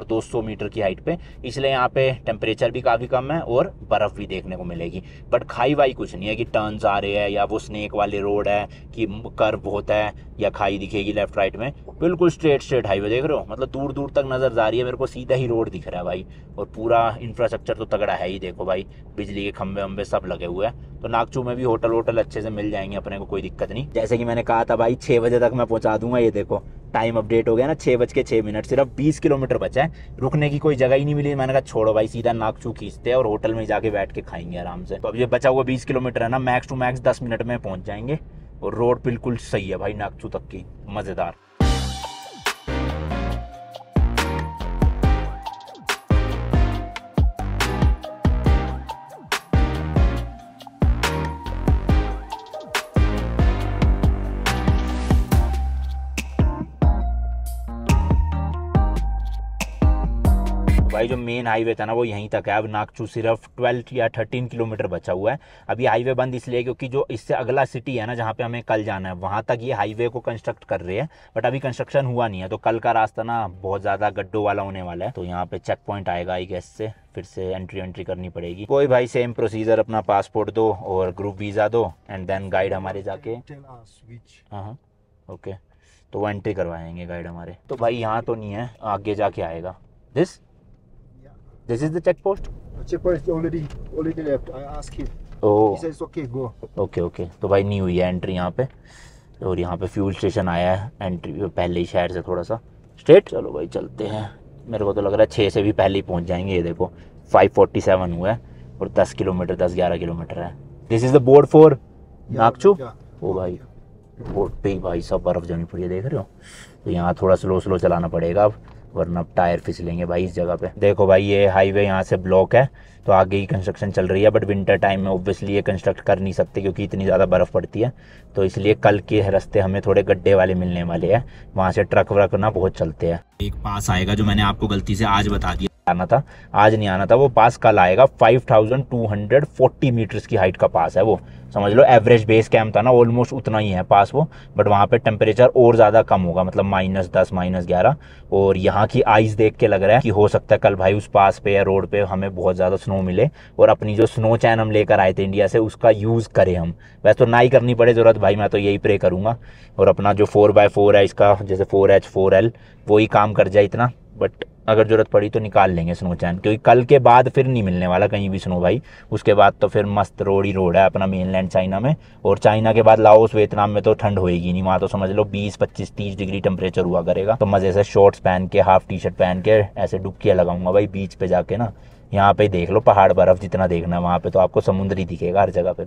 दो सौ मीटर की हाइट पे इसलिए यहाँ पे टेम्परेचर भी काफ़ी कम है और बर्फ़ भी देखने को मिलेगी बट खाई वाई कुछ नहीं है कि टर्न्स आ रहे हैं या वो स्नेक वाले रोड है कि कर्व होता है या खाई दिखेगी लेफ्ट राइट में बिल्कुल स्ट्रेट स्ट्रेट हाईवे देख रहे हो मतलब दूर दूर तक नज़र जा रही है मेरे को सीधा ही रोड दिख रहा है भाई और पूरा इंफ्रास्ट्रक्चर तो तगड़ा है ही देखो भाई बिजली के खंभे वम्बे सब लगे हुए हैं तो नागचू में भी होटल वोटल अच्छे से मिल जाएंगे अपने को कोई दिक्कत नहीं जैसे कि मैंने कहा था भाई छः बजे तक मैं पहुँचा दूंगा ये देखो टाइम अपडेट हो गया ना छः बज के छः मिनट सिर्फ बीस किलोमीटर बचा है रुकने की कोई जगह ही नहीं मिली मैंने कहा छोड़ो भाई सीधा नागचू खींचते हैं और होटल में जाके बैठ के खाएंगे आराम से तो अब ये बचा हुआ बीस किलोमीटर है ना मैक्स टू मैक्स दस मिनट में पहुँच जाएंगे और रोड बिल्कुल सही है भाई नागचू तक की मज़ेदार भाई जो मेन हाईवे था ना वो यहीं तक है अब नागचू सिर्फ ट्वेल्व या थर्टीन किलोमीटर बचा हुआ है अब ये हाईवे बंद इसलिए क्योंकि जो इससे अगला सिटी है ना जहाँ पे हमें कल जाना है वहाँ तक ये हाईवे को कंस्ट्रक्ट कर रहे हैं बट अभी कंस्ट्रक्शन हुआ नहीं है तो कल का रास्ता ना बहुत ज़्यादा गड्ढों वाला होने वाला है तो यहाँ पे चेक पॉइंट आएगा आई गैस से फिर से एंट्री एंट्री करनी पड़ेगी कोई भाई सेम प्रोसीजर अपना पासपोर्ट दो और ग्रुप वीज़ा दो एंड देन गाइड हमारे जाके ओके हाँ, हाँ, तो वो एंट्री करवाएंगे गाइड हमारे तो भाई यहाँ तो नहीं है आगे जाके आएगा this This is the The checkpost? is already already left. I asked him. Oh. He says okay go. Okay okay. तो भाई नहीं हुई है एंट्री यहाँ पे और यहाँ पे फ्यूल स्टेशन आया है एंट्री पहले ही शहर से थोड़ा सा स्ट्रेट चलो भाई चलते हैं मेरे को तो लग रहा है छः से भी पहले ही पहुँच जाएंगे ये देखो 547 हुआ है और 10 किलोमीटर 10 11 किलोमीटर है this is the board for Nagqu ओ भाई बोर्ड पे ही भाई सब बर्फ़ जमी पड़ी है देख रहे हो तो यहाँ थोड़ा स्लो स्लो चलाना पड़ेगा अब वरना टायर फिसलेंगे भाई इस जगह पे देखो भाई ये हाईवे यहाँ से ब्लॉक है तो आगे ही कंस्ट्रक्शन चल रही है बट विंटर टाइम में ऑब्वियसली ये कंस्ट्रक्ट कर नहीं सकते क्योंकि इतनी ज़्यादा बर्फ़ पड़ती है तो इसलिए कल के रास्ते हमें थोड़े गड्ढे वाले मिलने वाले हैं वहाँ से ट्रक व्रक ना बहुत चलते हैं एक पास आएगा जो मैंने आपको गलती से आज बता दिया आना था आज नहीं आना था वो पास कल आएगा 5240 मीटर्स की हाइट का पास है वो समझ लो एवरेज बेस कैम्प था ना ऑलमोस्ट उतना ही है पास वो बट वहाँ पे टेम्परेचर और ज़्यादा कम होगा मतलब माइनस दस माइनस ग्यारह और यहाँ की आइस देख के लग रहा है कि हो सकता है कल भाई उस पास पे या रोड पे हमें बहुत ज़्यादा स्नो मिले और अपनी जो स्नो चैन हम लेकर आए थे इंडिया से उसका यूज़ करें हम वैसे तो ना ही करनी पड़े ज़रूरत भाई मैं तो यही प्रे करूँगा और अपना जो फोर बाय है इसका जैसे फोर एच वही काम कर जाए इतना बट अगर ज़रूरत पड़ी तो निकाल लेंगे स्नो चैन क्योंकि कल के बाद फिर नहीं मिलने वाला कहीं भी स्नो भाई उसके बाद तो फिर मस्त रोड ही रोड है अपना मेनलैंड चाइना में और चाइना के बाद लाओस वियतनाम में तो ठंड होएगी नहीं वहाँ तो समझ लो 20 25 30 डिग्री टेम्परेचर हुआ करेगा तो मज़े से शॉर्ट्स पहन के हाफ टी शर्ट पहन के ऐसे डुबकियाँ लगाऊंगा भाई बीच पे जाके ना यहाँ पे देख लो पहाड़ बर्फ़ जितना देखना है वहाँ पे तो आपको समुद्र ही दिखेगा हर जगह पे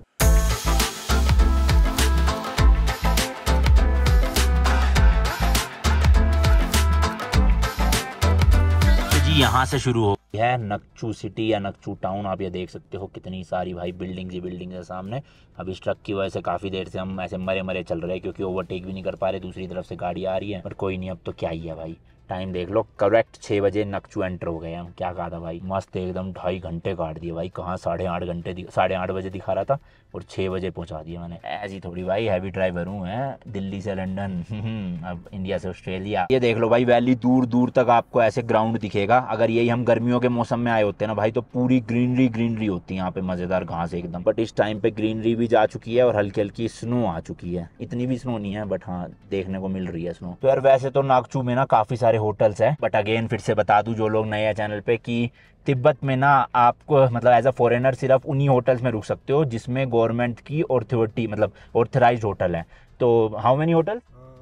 यहाँ से शुरू हो यह नक्चू सिटी या नक्चू टाउन आप ये देख सकते हो कितनी सारी भाई बिल्डिंग ही बिल्डिंग है सामने अब इस ट्रक की वजह से काफ़ी देर से हम ऐसे मरे मरे चल रहे हैं क्योंकि ओवरटेक भी नहीं कर पा रहे दूसरी तरफ से गाड़ी आ रही है पर कोई नहीं अब तो क्या ही है भाई टाइम देख लो करेक्ट छः बजे नक्चू एंटर हो गए हम क्या कहा था भाई मस्त एकदम ढाई घंटे काट दिए भाई कहाँ साढ़े आठ घंटे साढ़े आठ बजे दिखा रहा था और छः बजे पहुंचा दिया मैंने ऐसी थोड़ी भाई हैवी ड्राइवर हूँ है दिल्ली से लंदन <laughs> अब इंडिया से ऑस्ट्रेलिया ये देख लो भाई वैली दूर दूर तक आपको ऐसे ग्राउंड दिखेगा अगर यही हम गर्मियों के मौसम में आए होते हैं ना भाई तो पूरी ग्रीनरी ग्रीनरी होती है यहाँ पे मज़ेदार घास एकदम बट इस टाइम पे ग्रीनरी भी जा चुकी है और हल्की हल्की स्नो आ चुकी है इतनी भी स्नो नहीं है बट हाँ देखने को मिल रही है स्नो तो यार वैसे तो नागचू में ना काफ़ी सारे होटल्स हैं बट अगेन फिर से बता दू जो लोग नए चैनल पे की तिब्बत में ना आपको मतलब एज अ फॉरेनर सिर्फ उन्हीं होटल्स में रुक सकते हो जिसमें गवर्नमेंट की ऑथोरिटी मतलब ऑथराइज होटल है तो how many hotel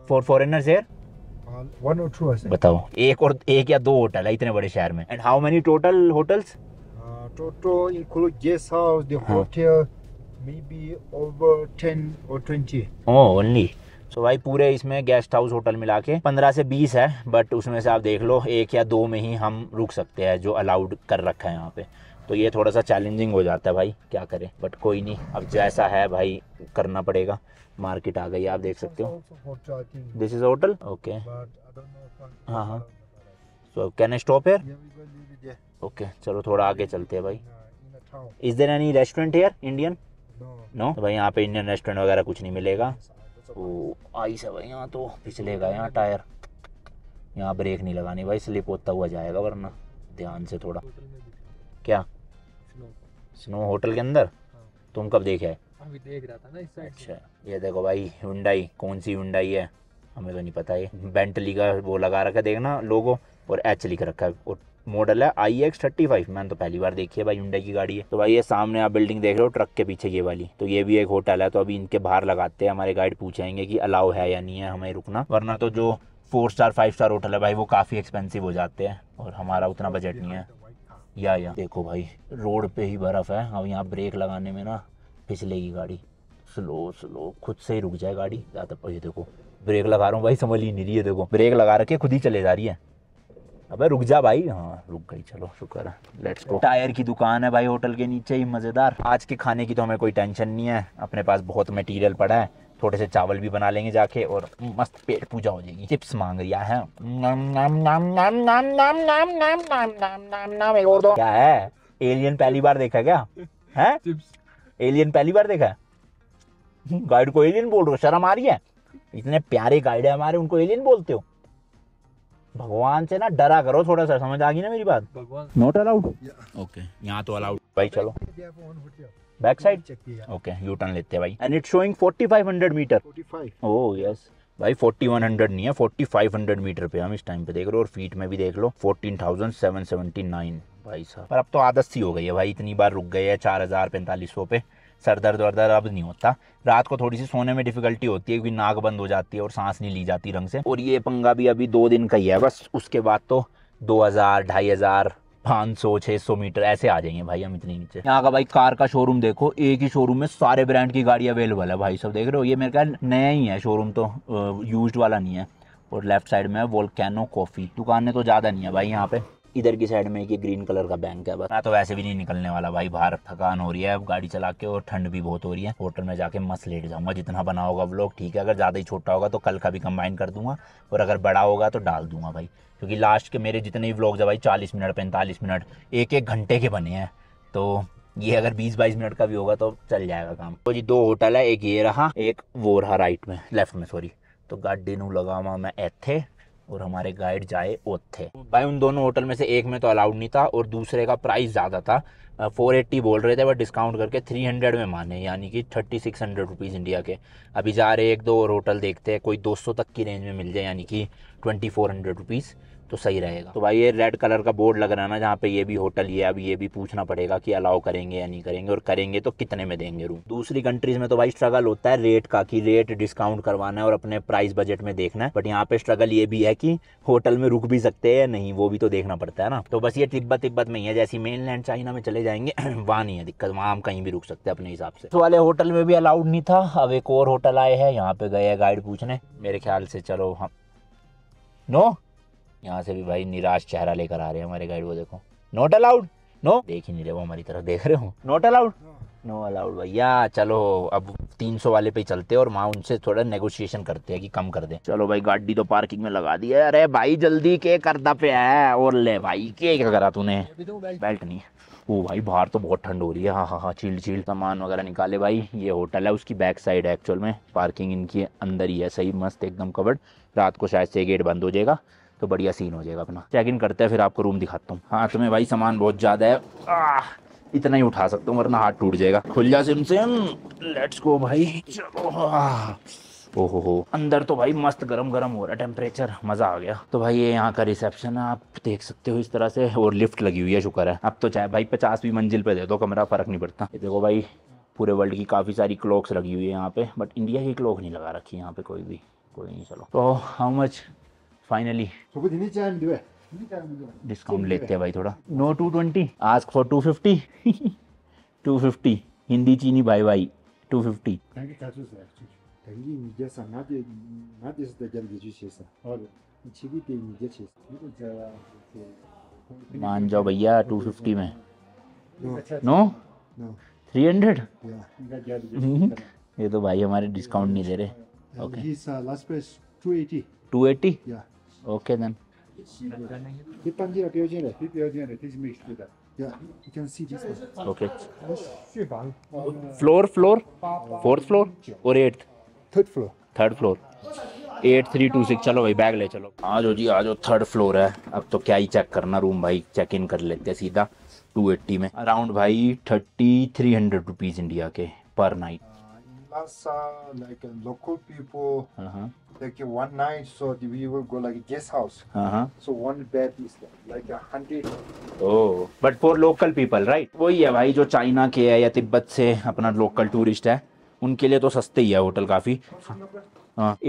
for foreigners are one और टू बताओ एक और एक या दो होटल है इतने बड़े शहर में and how many total hotels total include guest house the hotel may be over 10 और 20 ओह ओनली तो भाई पूरे इसमें गेस्ट हाउस होटल मिला के पंद्रह से बीस है बट उसमें से आप देख लो एक या दो में ही हम रुक सकते हैं जो अलाउड कर रखा है यहाँ पे तो ये थोड़ा सा चैलेंजिंग हो जाता है भाई क्या करें बट कोई नहीं अब जैसा है भाई करना पड़ेगा मार्केट आ गई आप देख सकते हो दिस इज होटल ओके हाँ हाँ so can stop here okay चलो थोड़ा आगे चलते हैं भाई is there any restaurant here Indian no भाई यहाँ पे इंडियन रेस्टोरेंट वगैरह कुछ नहीं मिलेगा तो आई से भाई यहाँ तो पिछलेगा यहाँ टायर यहाँ ब्रेक नहीं लगानी भाई स्लिप होता हुआ जाएगा वरना ध्यान से थोड़ा क्या स्नो होटल के अंदर हाँ। तुम कब देखे अभी देख रहा था ना इस साइड अच्छा ये देखो भाई हुंडाई कौन सी हुंडाई है हमें तो नहीं पता ये बेंटली का वो लगा रखा है देखना लोगो और एच लिख रखा है और मॉडल है आई एक्स थर्टी फाइव मैंने तो पहली बार देखी है भाई हुडा की गाड़ी है तो भाई ये सामने आप बिल्डिंग देख रहे हो ट्रक के पीछे ये वाली तो ये भी एक होटल है तो अभी इनके बाहर लगाते हैं हमारे गाइड पूछेंगे कि अलाउ है या नहीं है हमें रुकना वरना तो जो four star five star hotel है भाई वो काफ़ी एक्सपेंसिव हो जाते हैं और हमारा उतना बजट नहीं है या या देखो भाई रोड पे ही बर्फ़ है अब यहाँ ब्रेक लगाने में ना फिसलेगी गाड़ी स्लो स्लो खुद से ही रुक जाए गाड़ी ज़्यादा ये देखो ब्रेक लगा रहा हूँ भाई समझ ही नहीं रही है देखो ब्रेक लगा रखे खुद ही चले जा रही है अबे रुक जा भाई हाँ रुक गई चलो शुक्र है लेट्स गो टायर की दुकान है भाई होटल के नीचे ही मज़ेदार आज के खाने की तो हमें कोई टेंशन नहीं है अपने पास बहुत मटेरियल पड़ा है थोड़े से चावल भी बना लेंगे जाके और मस्त पेट पूजा हो जाएगी चिप्स मांग रिया है क्या है एलियन पहली बार देखा क्या है एलियन पहली बार देखा गाइड को एलियन बोल रहे हो शर्म आ रही है इतने प्यारे गाइड है हमारे उनको एलियन बोलते हो भगवान से ना डरा करो थोड़ा सा समझ आ गई ना मेरी बात नॉट अलाउड ओके यहाँ तो अलाउड भाई चलो back side okay U turn लेते हैं भाई and it showing 4500 metre 45 oh yes भाई 4100 नहीं है 4500 मीटर पे हम इस टाइम पे देख रहे हो और फीट में भी देख लो 14779 भाई साहब पर अब तो आदत सी हो गई है भाई इतनी बार रुक गए हैं चार हजार पैंतालीस सौ पे सर दर्द वर्द अब नहीं होता रात को थोड़ी सी सोने में डिफिकल्टी होती है क्योंकि नाक बंद हो जाती है और सांस नहीं ली जाती रंग से और ये पंगा भी अभी दो दिन का ही है बस उसके बाद तो दो हज़ार ढाई हज़ार पाँच सौ छः सौ मीटर ऐसे आ जाएंगे भाई हम इतने नीचे यहाँ का भाई कार का शोरूम देखो एक ही शोरूम में सारे ब्रांड की गाड़ी अवेलेबल है भाई सब देख रहे हो ये मेरे ख्याल नया ही है शोरूम तो यूज वाला नहीं है और लेफ्ट साइड में है वोल्केनो कॉफ़ी दुकानें तो ज़्यादा नहीं है भाई यहाँ पे इधर की साइड में एक ग्रीन कलर का बैंक है बस मैं तो वैसे भी नहीं निकलने वाला भाई बाहर थकान हो रही है अब गाड़ी चला के और ठंड भी बहुत हो रही है होटल में जाके मस्त लेट जाऊंगा जितना बना होगा ब्लॉग ठीक है अगर ज़्यादा ही छोटा होगा तो कल का भी कंबाइन कर दूंगा और अगर बड़ा होगा तो डाल दूंगा भाई क्योंकि लास्ट के मेरे जितने भी ब्लॉग्स है भाई चालीस मिनट पैंतालीस मिनट एक एक घंटे के बने हैं तो ये अगर 20-22 मिनट का भी होगा तो चल जाएगा काम तो जी दो होटल है एक ये रहा एक वो रहा राइट में लेफ्ट में सॉरी तो गाड़ी नू मैं इतने और हमारे गाइड जाए ओत थे भाई उन दोनों होटल में से एक में तो अलाउड नहीं था और दूसरे का प्राइस ज़्यादा था फोर एट्टी बोल रहे थे बट डिस्काउंट करके थ्री हंड्रेड में माने यानी कि thirty six hundred rupees India के अभी जा रहे एक दो और होटल देखते हैं कोई दो सौ तक की रेंज में मिल जाए यानी कि ट्वेंटी फोर हंड्रेड रुपीज़ तो सही रहेगा तो भाई ये रेड कलर का बोर्ड लग रहा है ना जहाँ पे ये भी होटल ये अब ये भी पूछना पड़ेगा कि अलाउ करेंगे या नहीं करेंगे और करेंगे तो कितने में देंगे रूम दूसरी कंट्रीज में तो भाई स्ट्रगल होता है रेट का की रेट डिस्काउंट करवाना है और अपने प्राइस बजट में देखना है बट यहाँ पे स्ट्रगल ये भी है की होटल में रुक भी सकते हैं नहीं वो भी तो देखना पड़ता है ना तो बस ये तिब्बत तिब्बत में ही है जैसी मेन लैंड चाइना में चले जाएंगे <clears throat> वहाँ नहीं है दिक्कत वहाँ हम कहीं भी रुक सकते हैं अपने हिसाब से तो वाले होटल में भी अलाउड नहीं था अब एक और होटल आए है यहाँ पे गए गाइड पूछने मेरे ख्याल से चलो हम नो यहाँ से भी भाई निराश चेहरा लेकर आ रहे हैं हमारे गाइड वो देखो नॉट अलाउड नो देख ही नहीं रहे वो हमारी तरफ देख रहे हो नॉट अलाउड नो अलाउड भैया चलो अब 300 वाले पे चलते हैं और वहाँ उनसे थोड़ा नेगोशिएशन करते हैं कि कम कर दे चलो भाई गाड़ी तो पार्किंग में लगा दी है अरे भाई जल्दी के करदा पे है और ले भाई के क्या करा तूने बेल्ट नहीं ओ भाई बाहर तो बहुत ठंड हो रही है हाँ हाँ हाँ चील चील सामान वगैरह निकाले भाई ये होटल है उसकी बैक साइड है एक्चुअल में पार्किंग इनकी अंदर ही है सही मस्त एकदम कवर्ड रात को शायद से गेट बंद हो जाएगा तो बढ़िया सीन हो जाएगा अपना चेक इन करते हैं फिर आपको रूम दिखाता हूँ हाँ तुम्हें भाई सामान बहुत ज़्यादा है आ, इतना ही उठा सकता हूँ वरना हाथ टूट जाएगा खुल जा सिम सिम लेट्स गो भाई चलो ओहो हो अंदर तो भाई मस्त गरम गरम हो रहा है टेम्परेचर मज़ा आ गया तो भाई ये यहाँ का रिसेप्शन है आप देख सकते हो इस तरह से और लिफ्ट लगी हुई है शुक्र है अब तो चाहे भाई पचासवीं मंजिल पे दे दो कमरा फ़र्क नहीं पड़ता देखो भाई पूरे वर्ल्ड की काफ़ी सारी क्लॉक्स लगी हुई है यहाँ पे बट इंडिया की क्लॉक नहीं लगा रखी है यहाँ पे कोई भी कोई नहीं चलो तो हाउ मच फाइनली तो डिस्काउंट लेते हैं भाई थोड़ा no two twenty ask for two fifty two fifty Hindi Chini bye bye two fifty मान जाओ भैया टू फिफ्टी में नो थ्री हंड्रेड ये तो भाई हमारे डिस्काउंट नहीं दे रहे okay two eighty Okay then. Yeah, you can see this one. Okay. Floor, floor? Fourth floor? Or eighth? Third floor. Third floor. Eight three two six चलो भाई बैग ले चलो आज जी आज थर्ड फ्लोर है अब तो क्या ही चेक करना रूम भाई चेक इन कर लेते हैं सीधा टू एट्टी में अराउंड भाई thirty three hundred rupees India के पर night Asa, like uh, local people, uh-huh. like uh, one night, so the, we will go like a guest house. Uh-huh. So one bed is like a hundred. Oh, but for local people, right? वही है भाई जो चाइना के है या तिब्बत से अपना लोकल टूरिस्ट है उनके लिए तो सस्ते ही है होटल काफ़ी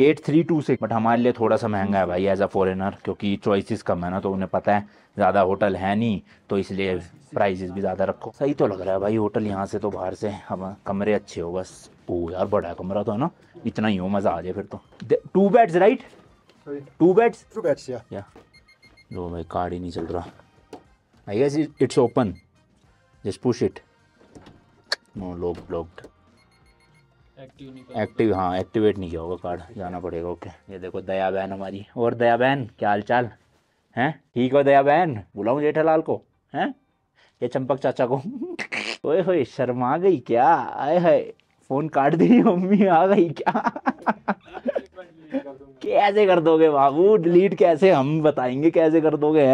eight three two six but हमारे लिए थोड़ा सा महंगा है भाई एज अ फॉरेनर क्योंकि चॉइसेस कम है ना तो उन्हें पता है ज़्यादा होटल है नहीं तो इसलिए प्राइसेस भी ज़्यादा रखो सही तो लग रहा है भाई होटल यहाँ से तो बाहर से हम कमरे अच्छे हो बस ओ यार बड़ा कमरा तो है ना इतना ही हो मज़ा आ जाए फिर तो two beds right two beds two beds या लो भाई कार्ड ही नहीं चल रहा I guess it's open just push it no lock locked active हाँ एक्टिवेट नहीं किया होगा कार्ड जाना पड़ेगा ओके ये देखो दया बहन हमारी और दया बहन क्या हाल चाल हैं ठीक हो दया बहन बुलाऊं जेठालाल को हैं ये चंपक चाचा को <laughs> ओए होए शर्मा गई क्या आए है फोन काट दी मम्मी आ गई क्या कैसे कर दोगे बाबू डिलीट कैसे हम बताएंगे कैसे कर दोगे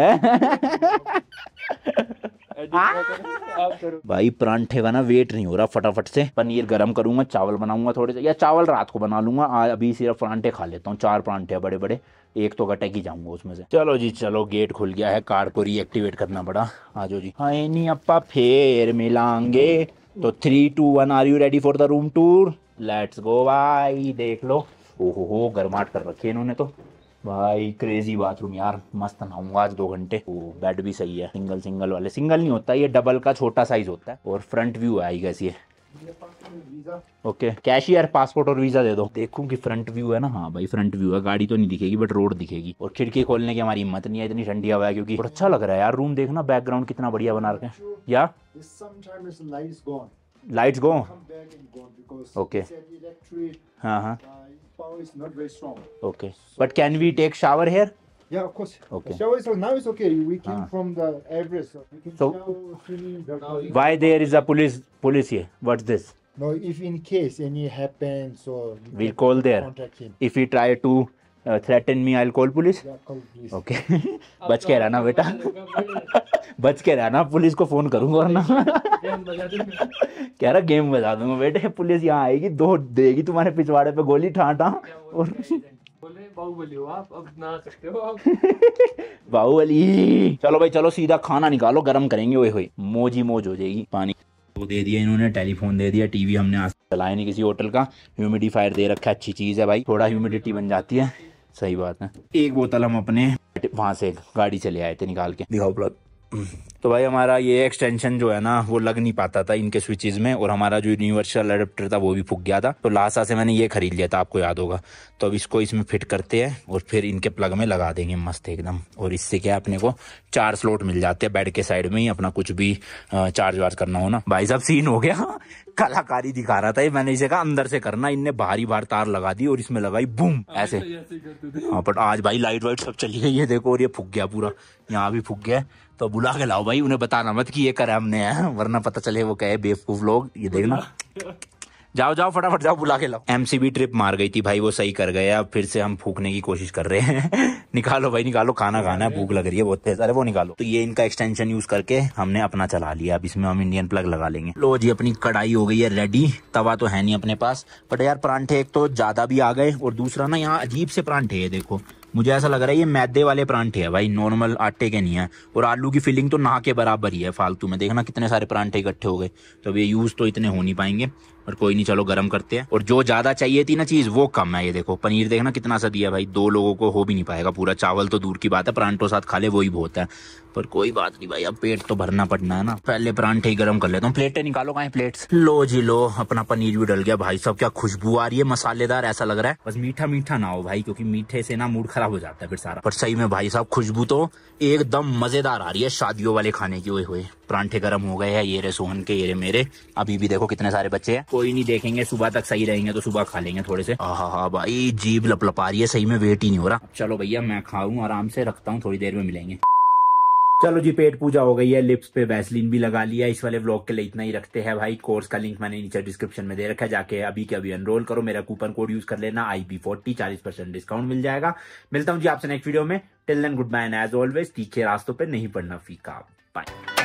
भाई परांठे का ना वेट नहीं हो रहा फटाफट से पनीर गरम करूंगा चावल बनाऊंगा थोड़े से या चावल रात को बना लूंगा आज अभी सिर्फ परांठे खा लेता हूँ चार परांठे बड़े बड़े एक तो कटक ही जाऊंगा उसमें से चलो जी चलो गेट खुल गया है कार को रीएक्टिवेट करना पड़ा आज जी हाई नहीं अपा फिर मिलांगे तो three two one are you ready for the room tour let's go भाई देख लो ओहो हो गर्माहट कर रखी है इन्होंने तो भाई क्रेजी बाथरूम यार मस्त नहाऊंगा आज दो घंटे ओ बेड भी सही है सिंगल सिंगल वाले सिंगल नहीं होता ये डबल का छोटा साइज होता है और फ्रंट व्यू है आई गैस है ओके कैश यार पासपोर्ट और वीजा दे दो देखूं कि फ्रंट व्यू है ना हाँ भाई फ्रंट व्यू है गाड़ी तो नहीं दिखेगी बट रोड दिखेगी और खिड़की खोलने की हमारी हिम्मत नहीं है इतनी ठंडी हवा है क्योंकि और अच्छा लग रहा है यार रूम देखना बैकग्राउंड कितना बढ़िया बना रखे या लाइट गो ओके हाँ हाँ okay but can we take shower here Yeah, of course. Okay. The shower is now it's okay. We came ah. from the Everest, so we can so, shower swimming. Why there is a police police here? What's this? No, if in case any happens or we'll call there. him. If he try to uh, threaten me, I'll call police. Yeah, call police. Okay. बच के रहना बेटा बच के रहना पुलिस को फोन करूंगा ना कह रहा गेम बजा दूंगा बेटे पुलिस यहाँ आएगी दो देगी तुम्हारे पिछवाड़े पे गोली ठाटा और बाहुबली हो आप अब ना सकते हो आप <laughs> बाहुबली चलो भाई चलो सीधा खाना निकालो गर्म करेंगे ओए होए मोजी मोज हो जाएगी पानी वो दे दिया इन्होंने टेलीफोन दे दिया टीवी हमने आज चलाया नहीं किसी होटल का ह्यूमिडिफायर दे रखा है अच्छी चीज़ है भाई थोड़ा ह्यूमिडिटी बन जाती है सही बात है एक बोतल हम अपने वहां से गाड़ी चले आए थे निकाल के दिखाओ ब्लॉग तो भाई हमारा ये एक्सटेंशन जो है ना वो लग नहीं पाता था इनके स्विचेज में और हमारा जो यूनिवर्सल अडेप्टर था वो भी फूक गया था तो लासा से मैंने ये खरीद लिया था आपको याद होगा तो अब इसको इसमें फिट करते हैं और फिर इनके प्लग में लगा देंगे मस्त एकदम और इससे क्या अपने को चार स्लॉट मिल जाते हैं बेड के साइड में ही अपना कुछ भी चार्ज वार्ज करना हो ना भाई साहब सीन हो गया कलाकारी दिखा रहा था ये मैंने इसे कहा अंदर से करना इनने भारी बार तार लगा दी और इसमें लगाई बूम ऐसे हाँ बट आज भाई लाइट वाइट सब चली गई है देखो और ये फूक गया पूरा यहाँ भी फूक गया तो बुला के लाओ भाई उन्हें बताना मत कि ये करा हमने है वरना पता चले वो कहे बेवकूफ लोग ये देखना जाओ जाओ फटाफट जाओ बुला के लाओ एमसीबी ट्रिप मार गई थी भाई वो सही कर गए अब फिर से हम फूकने की कोशिश कर रहे हैं <laughs> निकालो भाई निकालो खाना खाना है भूख लग रही है बहुत तेज अरे वो निकालो तो ये इनका एक्सटेंशन यूज करके हमने अपना चला लिया अब इसमें हम इंडियन प्लग लगा लेंगे लो जी अपनी कढ़ाई हो गई है रेडी तवा तो है नहीं अपने पास बट यार परांठे एक तो ज्यादा भी आ गए और दूसरा ना यहाँ अजीब से परांठे है देखो मुझे ऐसा लग रहा है ये मैदे वाले परांठे है भाई नॉर्मल आटे के नहीं है और आलू की फिलिंग तो नहा के बराबर ही है फालतू में देखना कितने सारे परांठे इकट्ठे हो गए तो अब ये यूज़ तो इतने हो नहीं पाएंगे और कोई नहीं चलो गर्म करते हैं और जो ज्यादा चाहिए थी ना चीज वो कम है ये देखो पनीर देखना कितना सा दिया भाई दो लोगों को हो भी नहीं पाएगा पूरा चावल तो दूर की बात है परांठों साथ खा ले वही बहुत है पर कोई बात नहीं भाई अब पेट तो भरना पड़ना है ना पहले परांठे ही गर्म कर लेता हूँ प्लेटें निकालो कहा प्लेट्स लो जी लो अपना पनीर भी डल गया भाई साहब क्या खुशबू आ रही है मसालेदार ऐसा लग रहा है बस मीठा मीठा ना हो भाई क्योंकि मीठे से ना मूड खराब हो जाता है फिर सारा पर सही में भाई साहब खुशबू तो एकदम मजेदार आ रही है शादियों वाले खाने की हुए हुए परांठे गर्म हो गए हैं ये रे सोहन के ये रे मेरे अभी भी देखो कितने सारे बच्चे हैं कोई नहीं देखेंगे सुबह तक सही रहेंगे तो सुबह खा लेंगे थोड़े से हाँ हाँ भाई जीभ लपा रही है सही में वेट ही नहीं हो रहा चलो भैया मैं खाऊं आराम से रखता हूँ थोड़ी देर में मिलेंगे चलो जी पेट पूजा हो गई है लिप्स पे वैसलिन भी लगा लिया इस वाले व्लॉग के लिए इतना ही रखते हैं भाई कोर्स का लिंक मैंने नीचे डिस्क्रिप्शन में दे रखा है जाके अभी के अभी एनरोल करो मेरा कूपन कोड यूज कर लेना आई बी फोर्टी चालीस परसेंट डिस्काउंट मिल जाएगा मिलता हूँ जी आपसे नेक्स्ट वीडियो में till then good bye as always तीखे रास्तों पर नहीं पढ़ना फीका बाय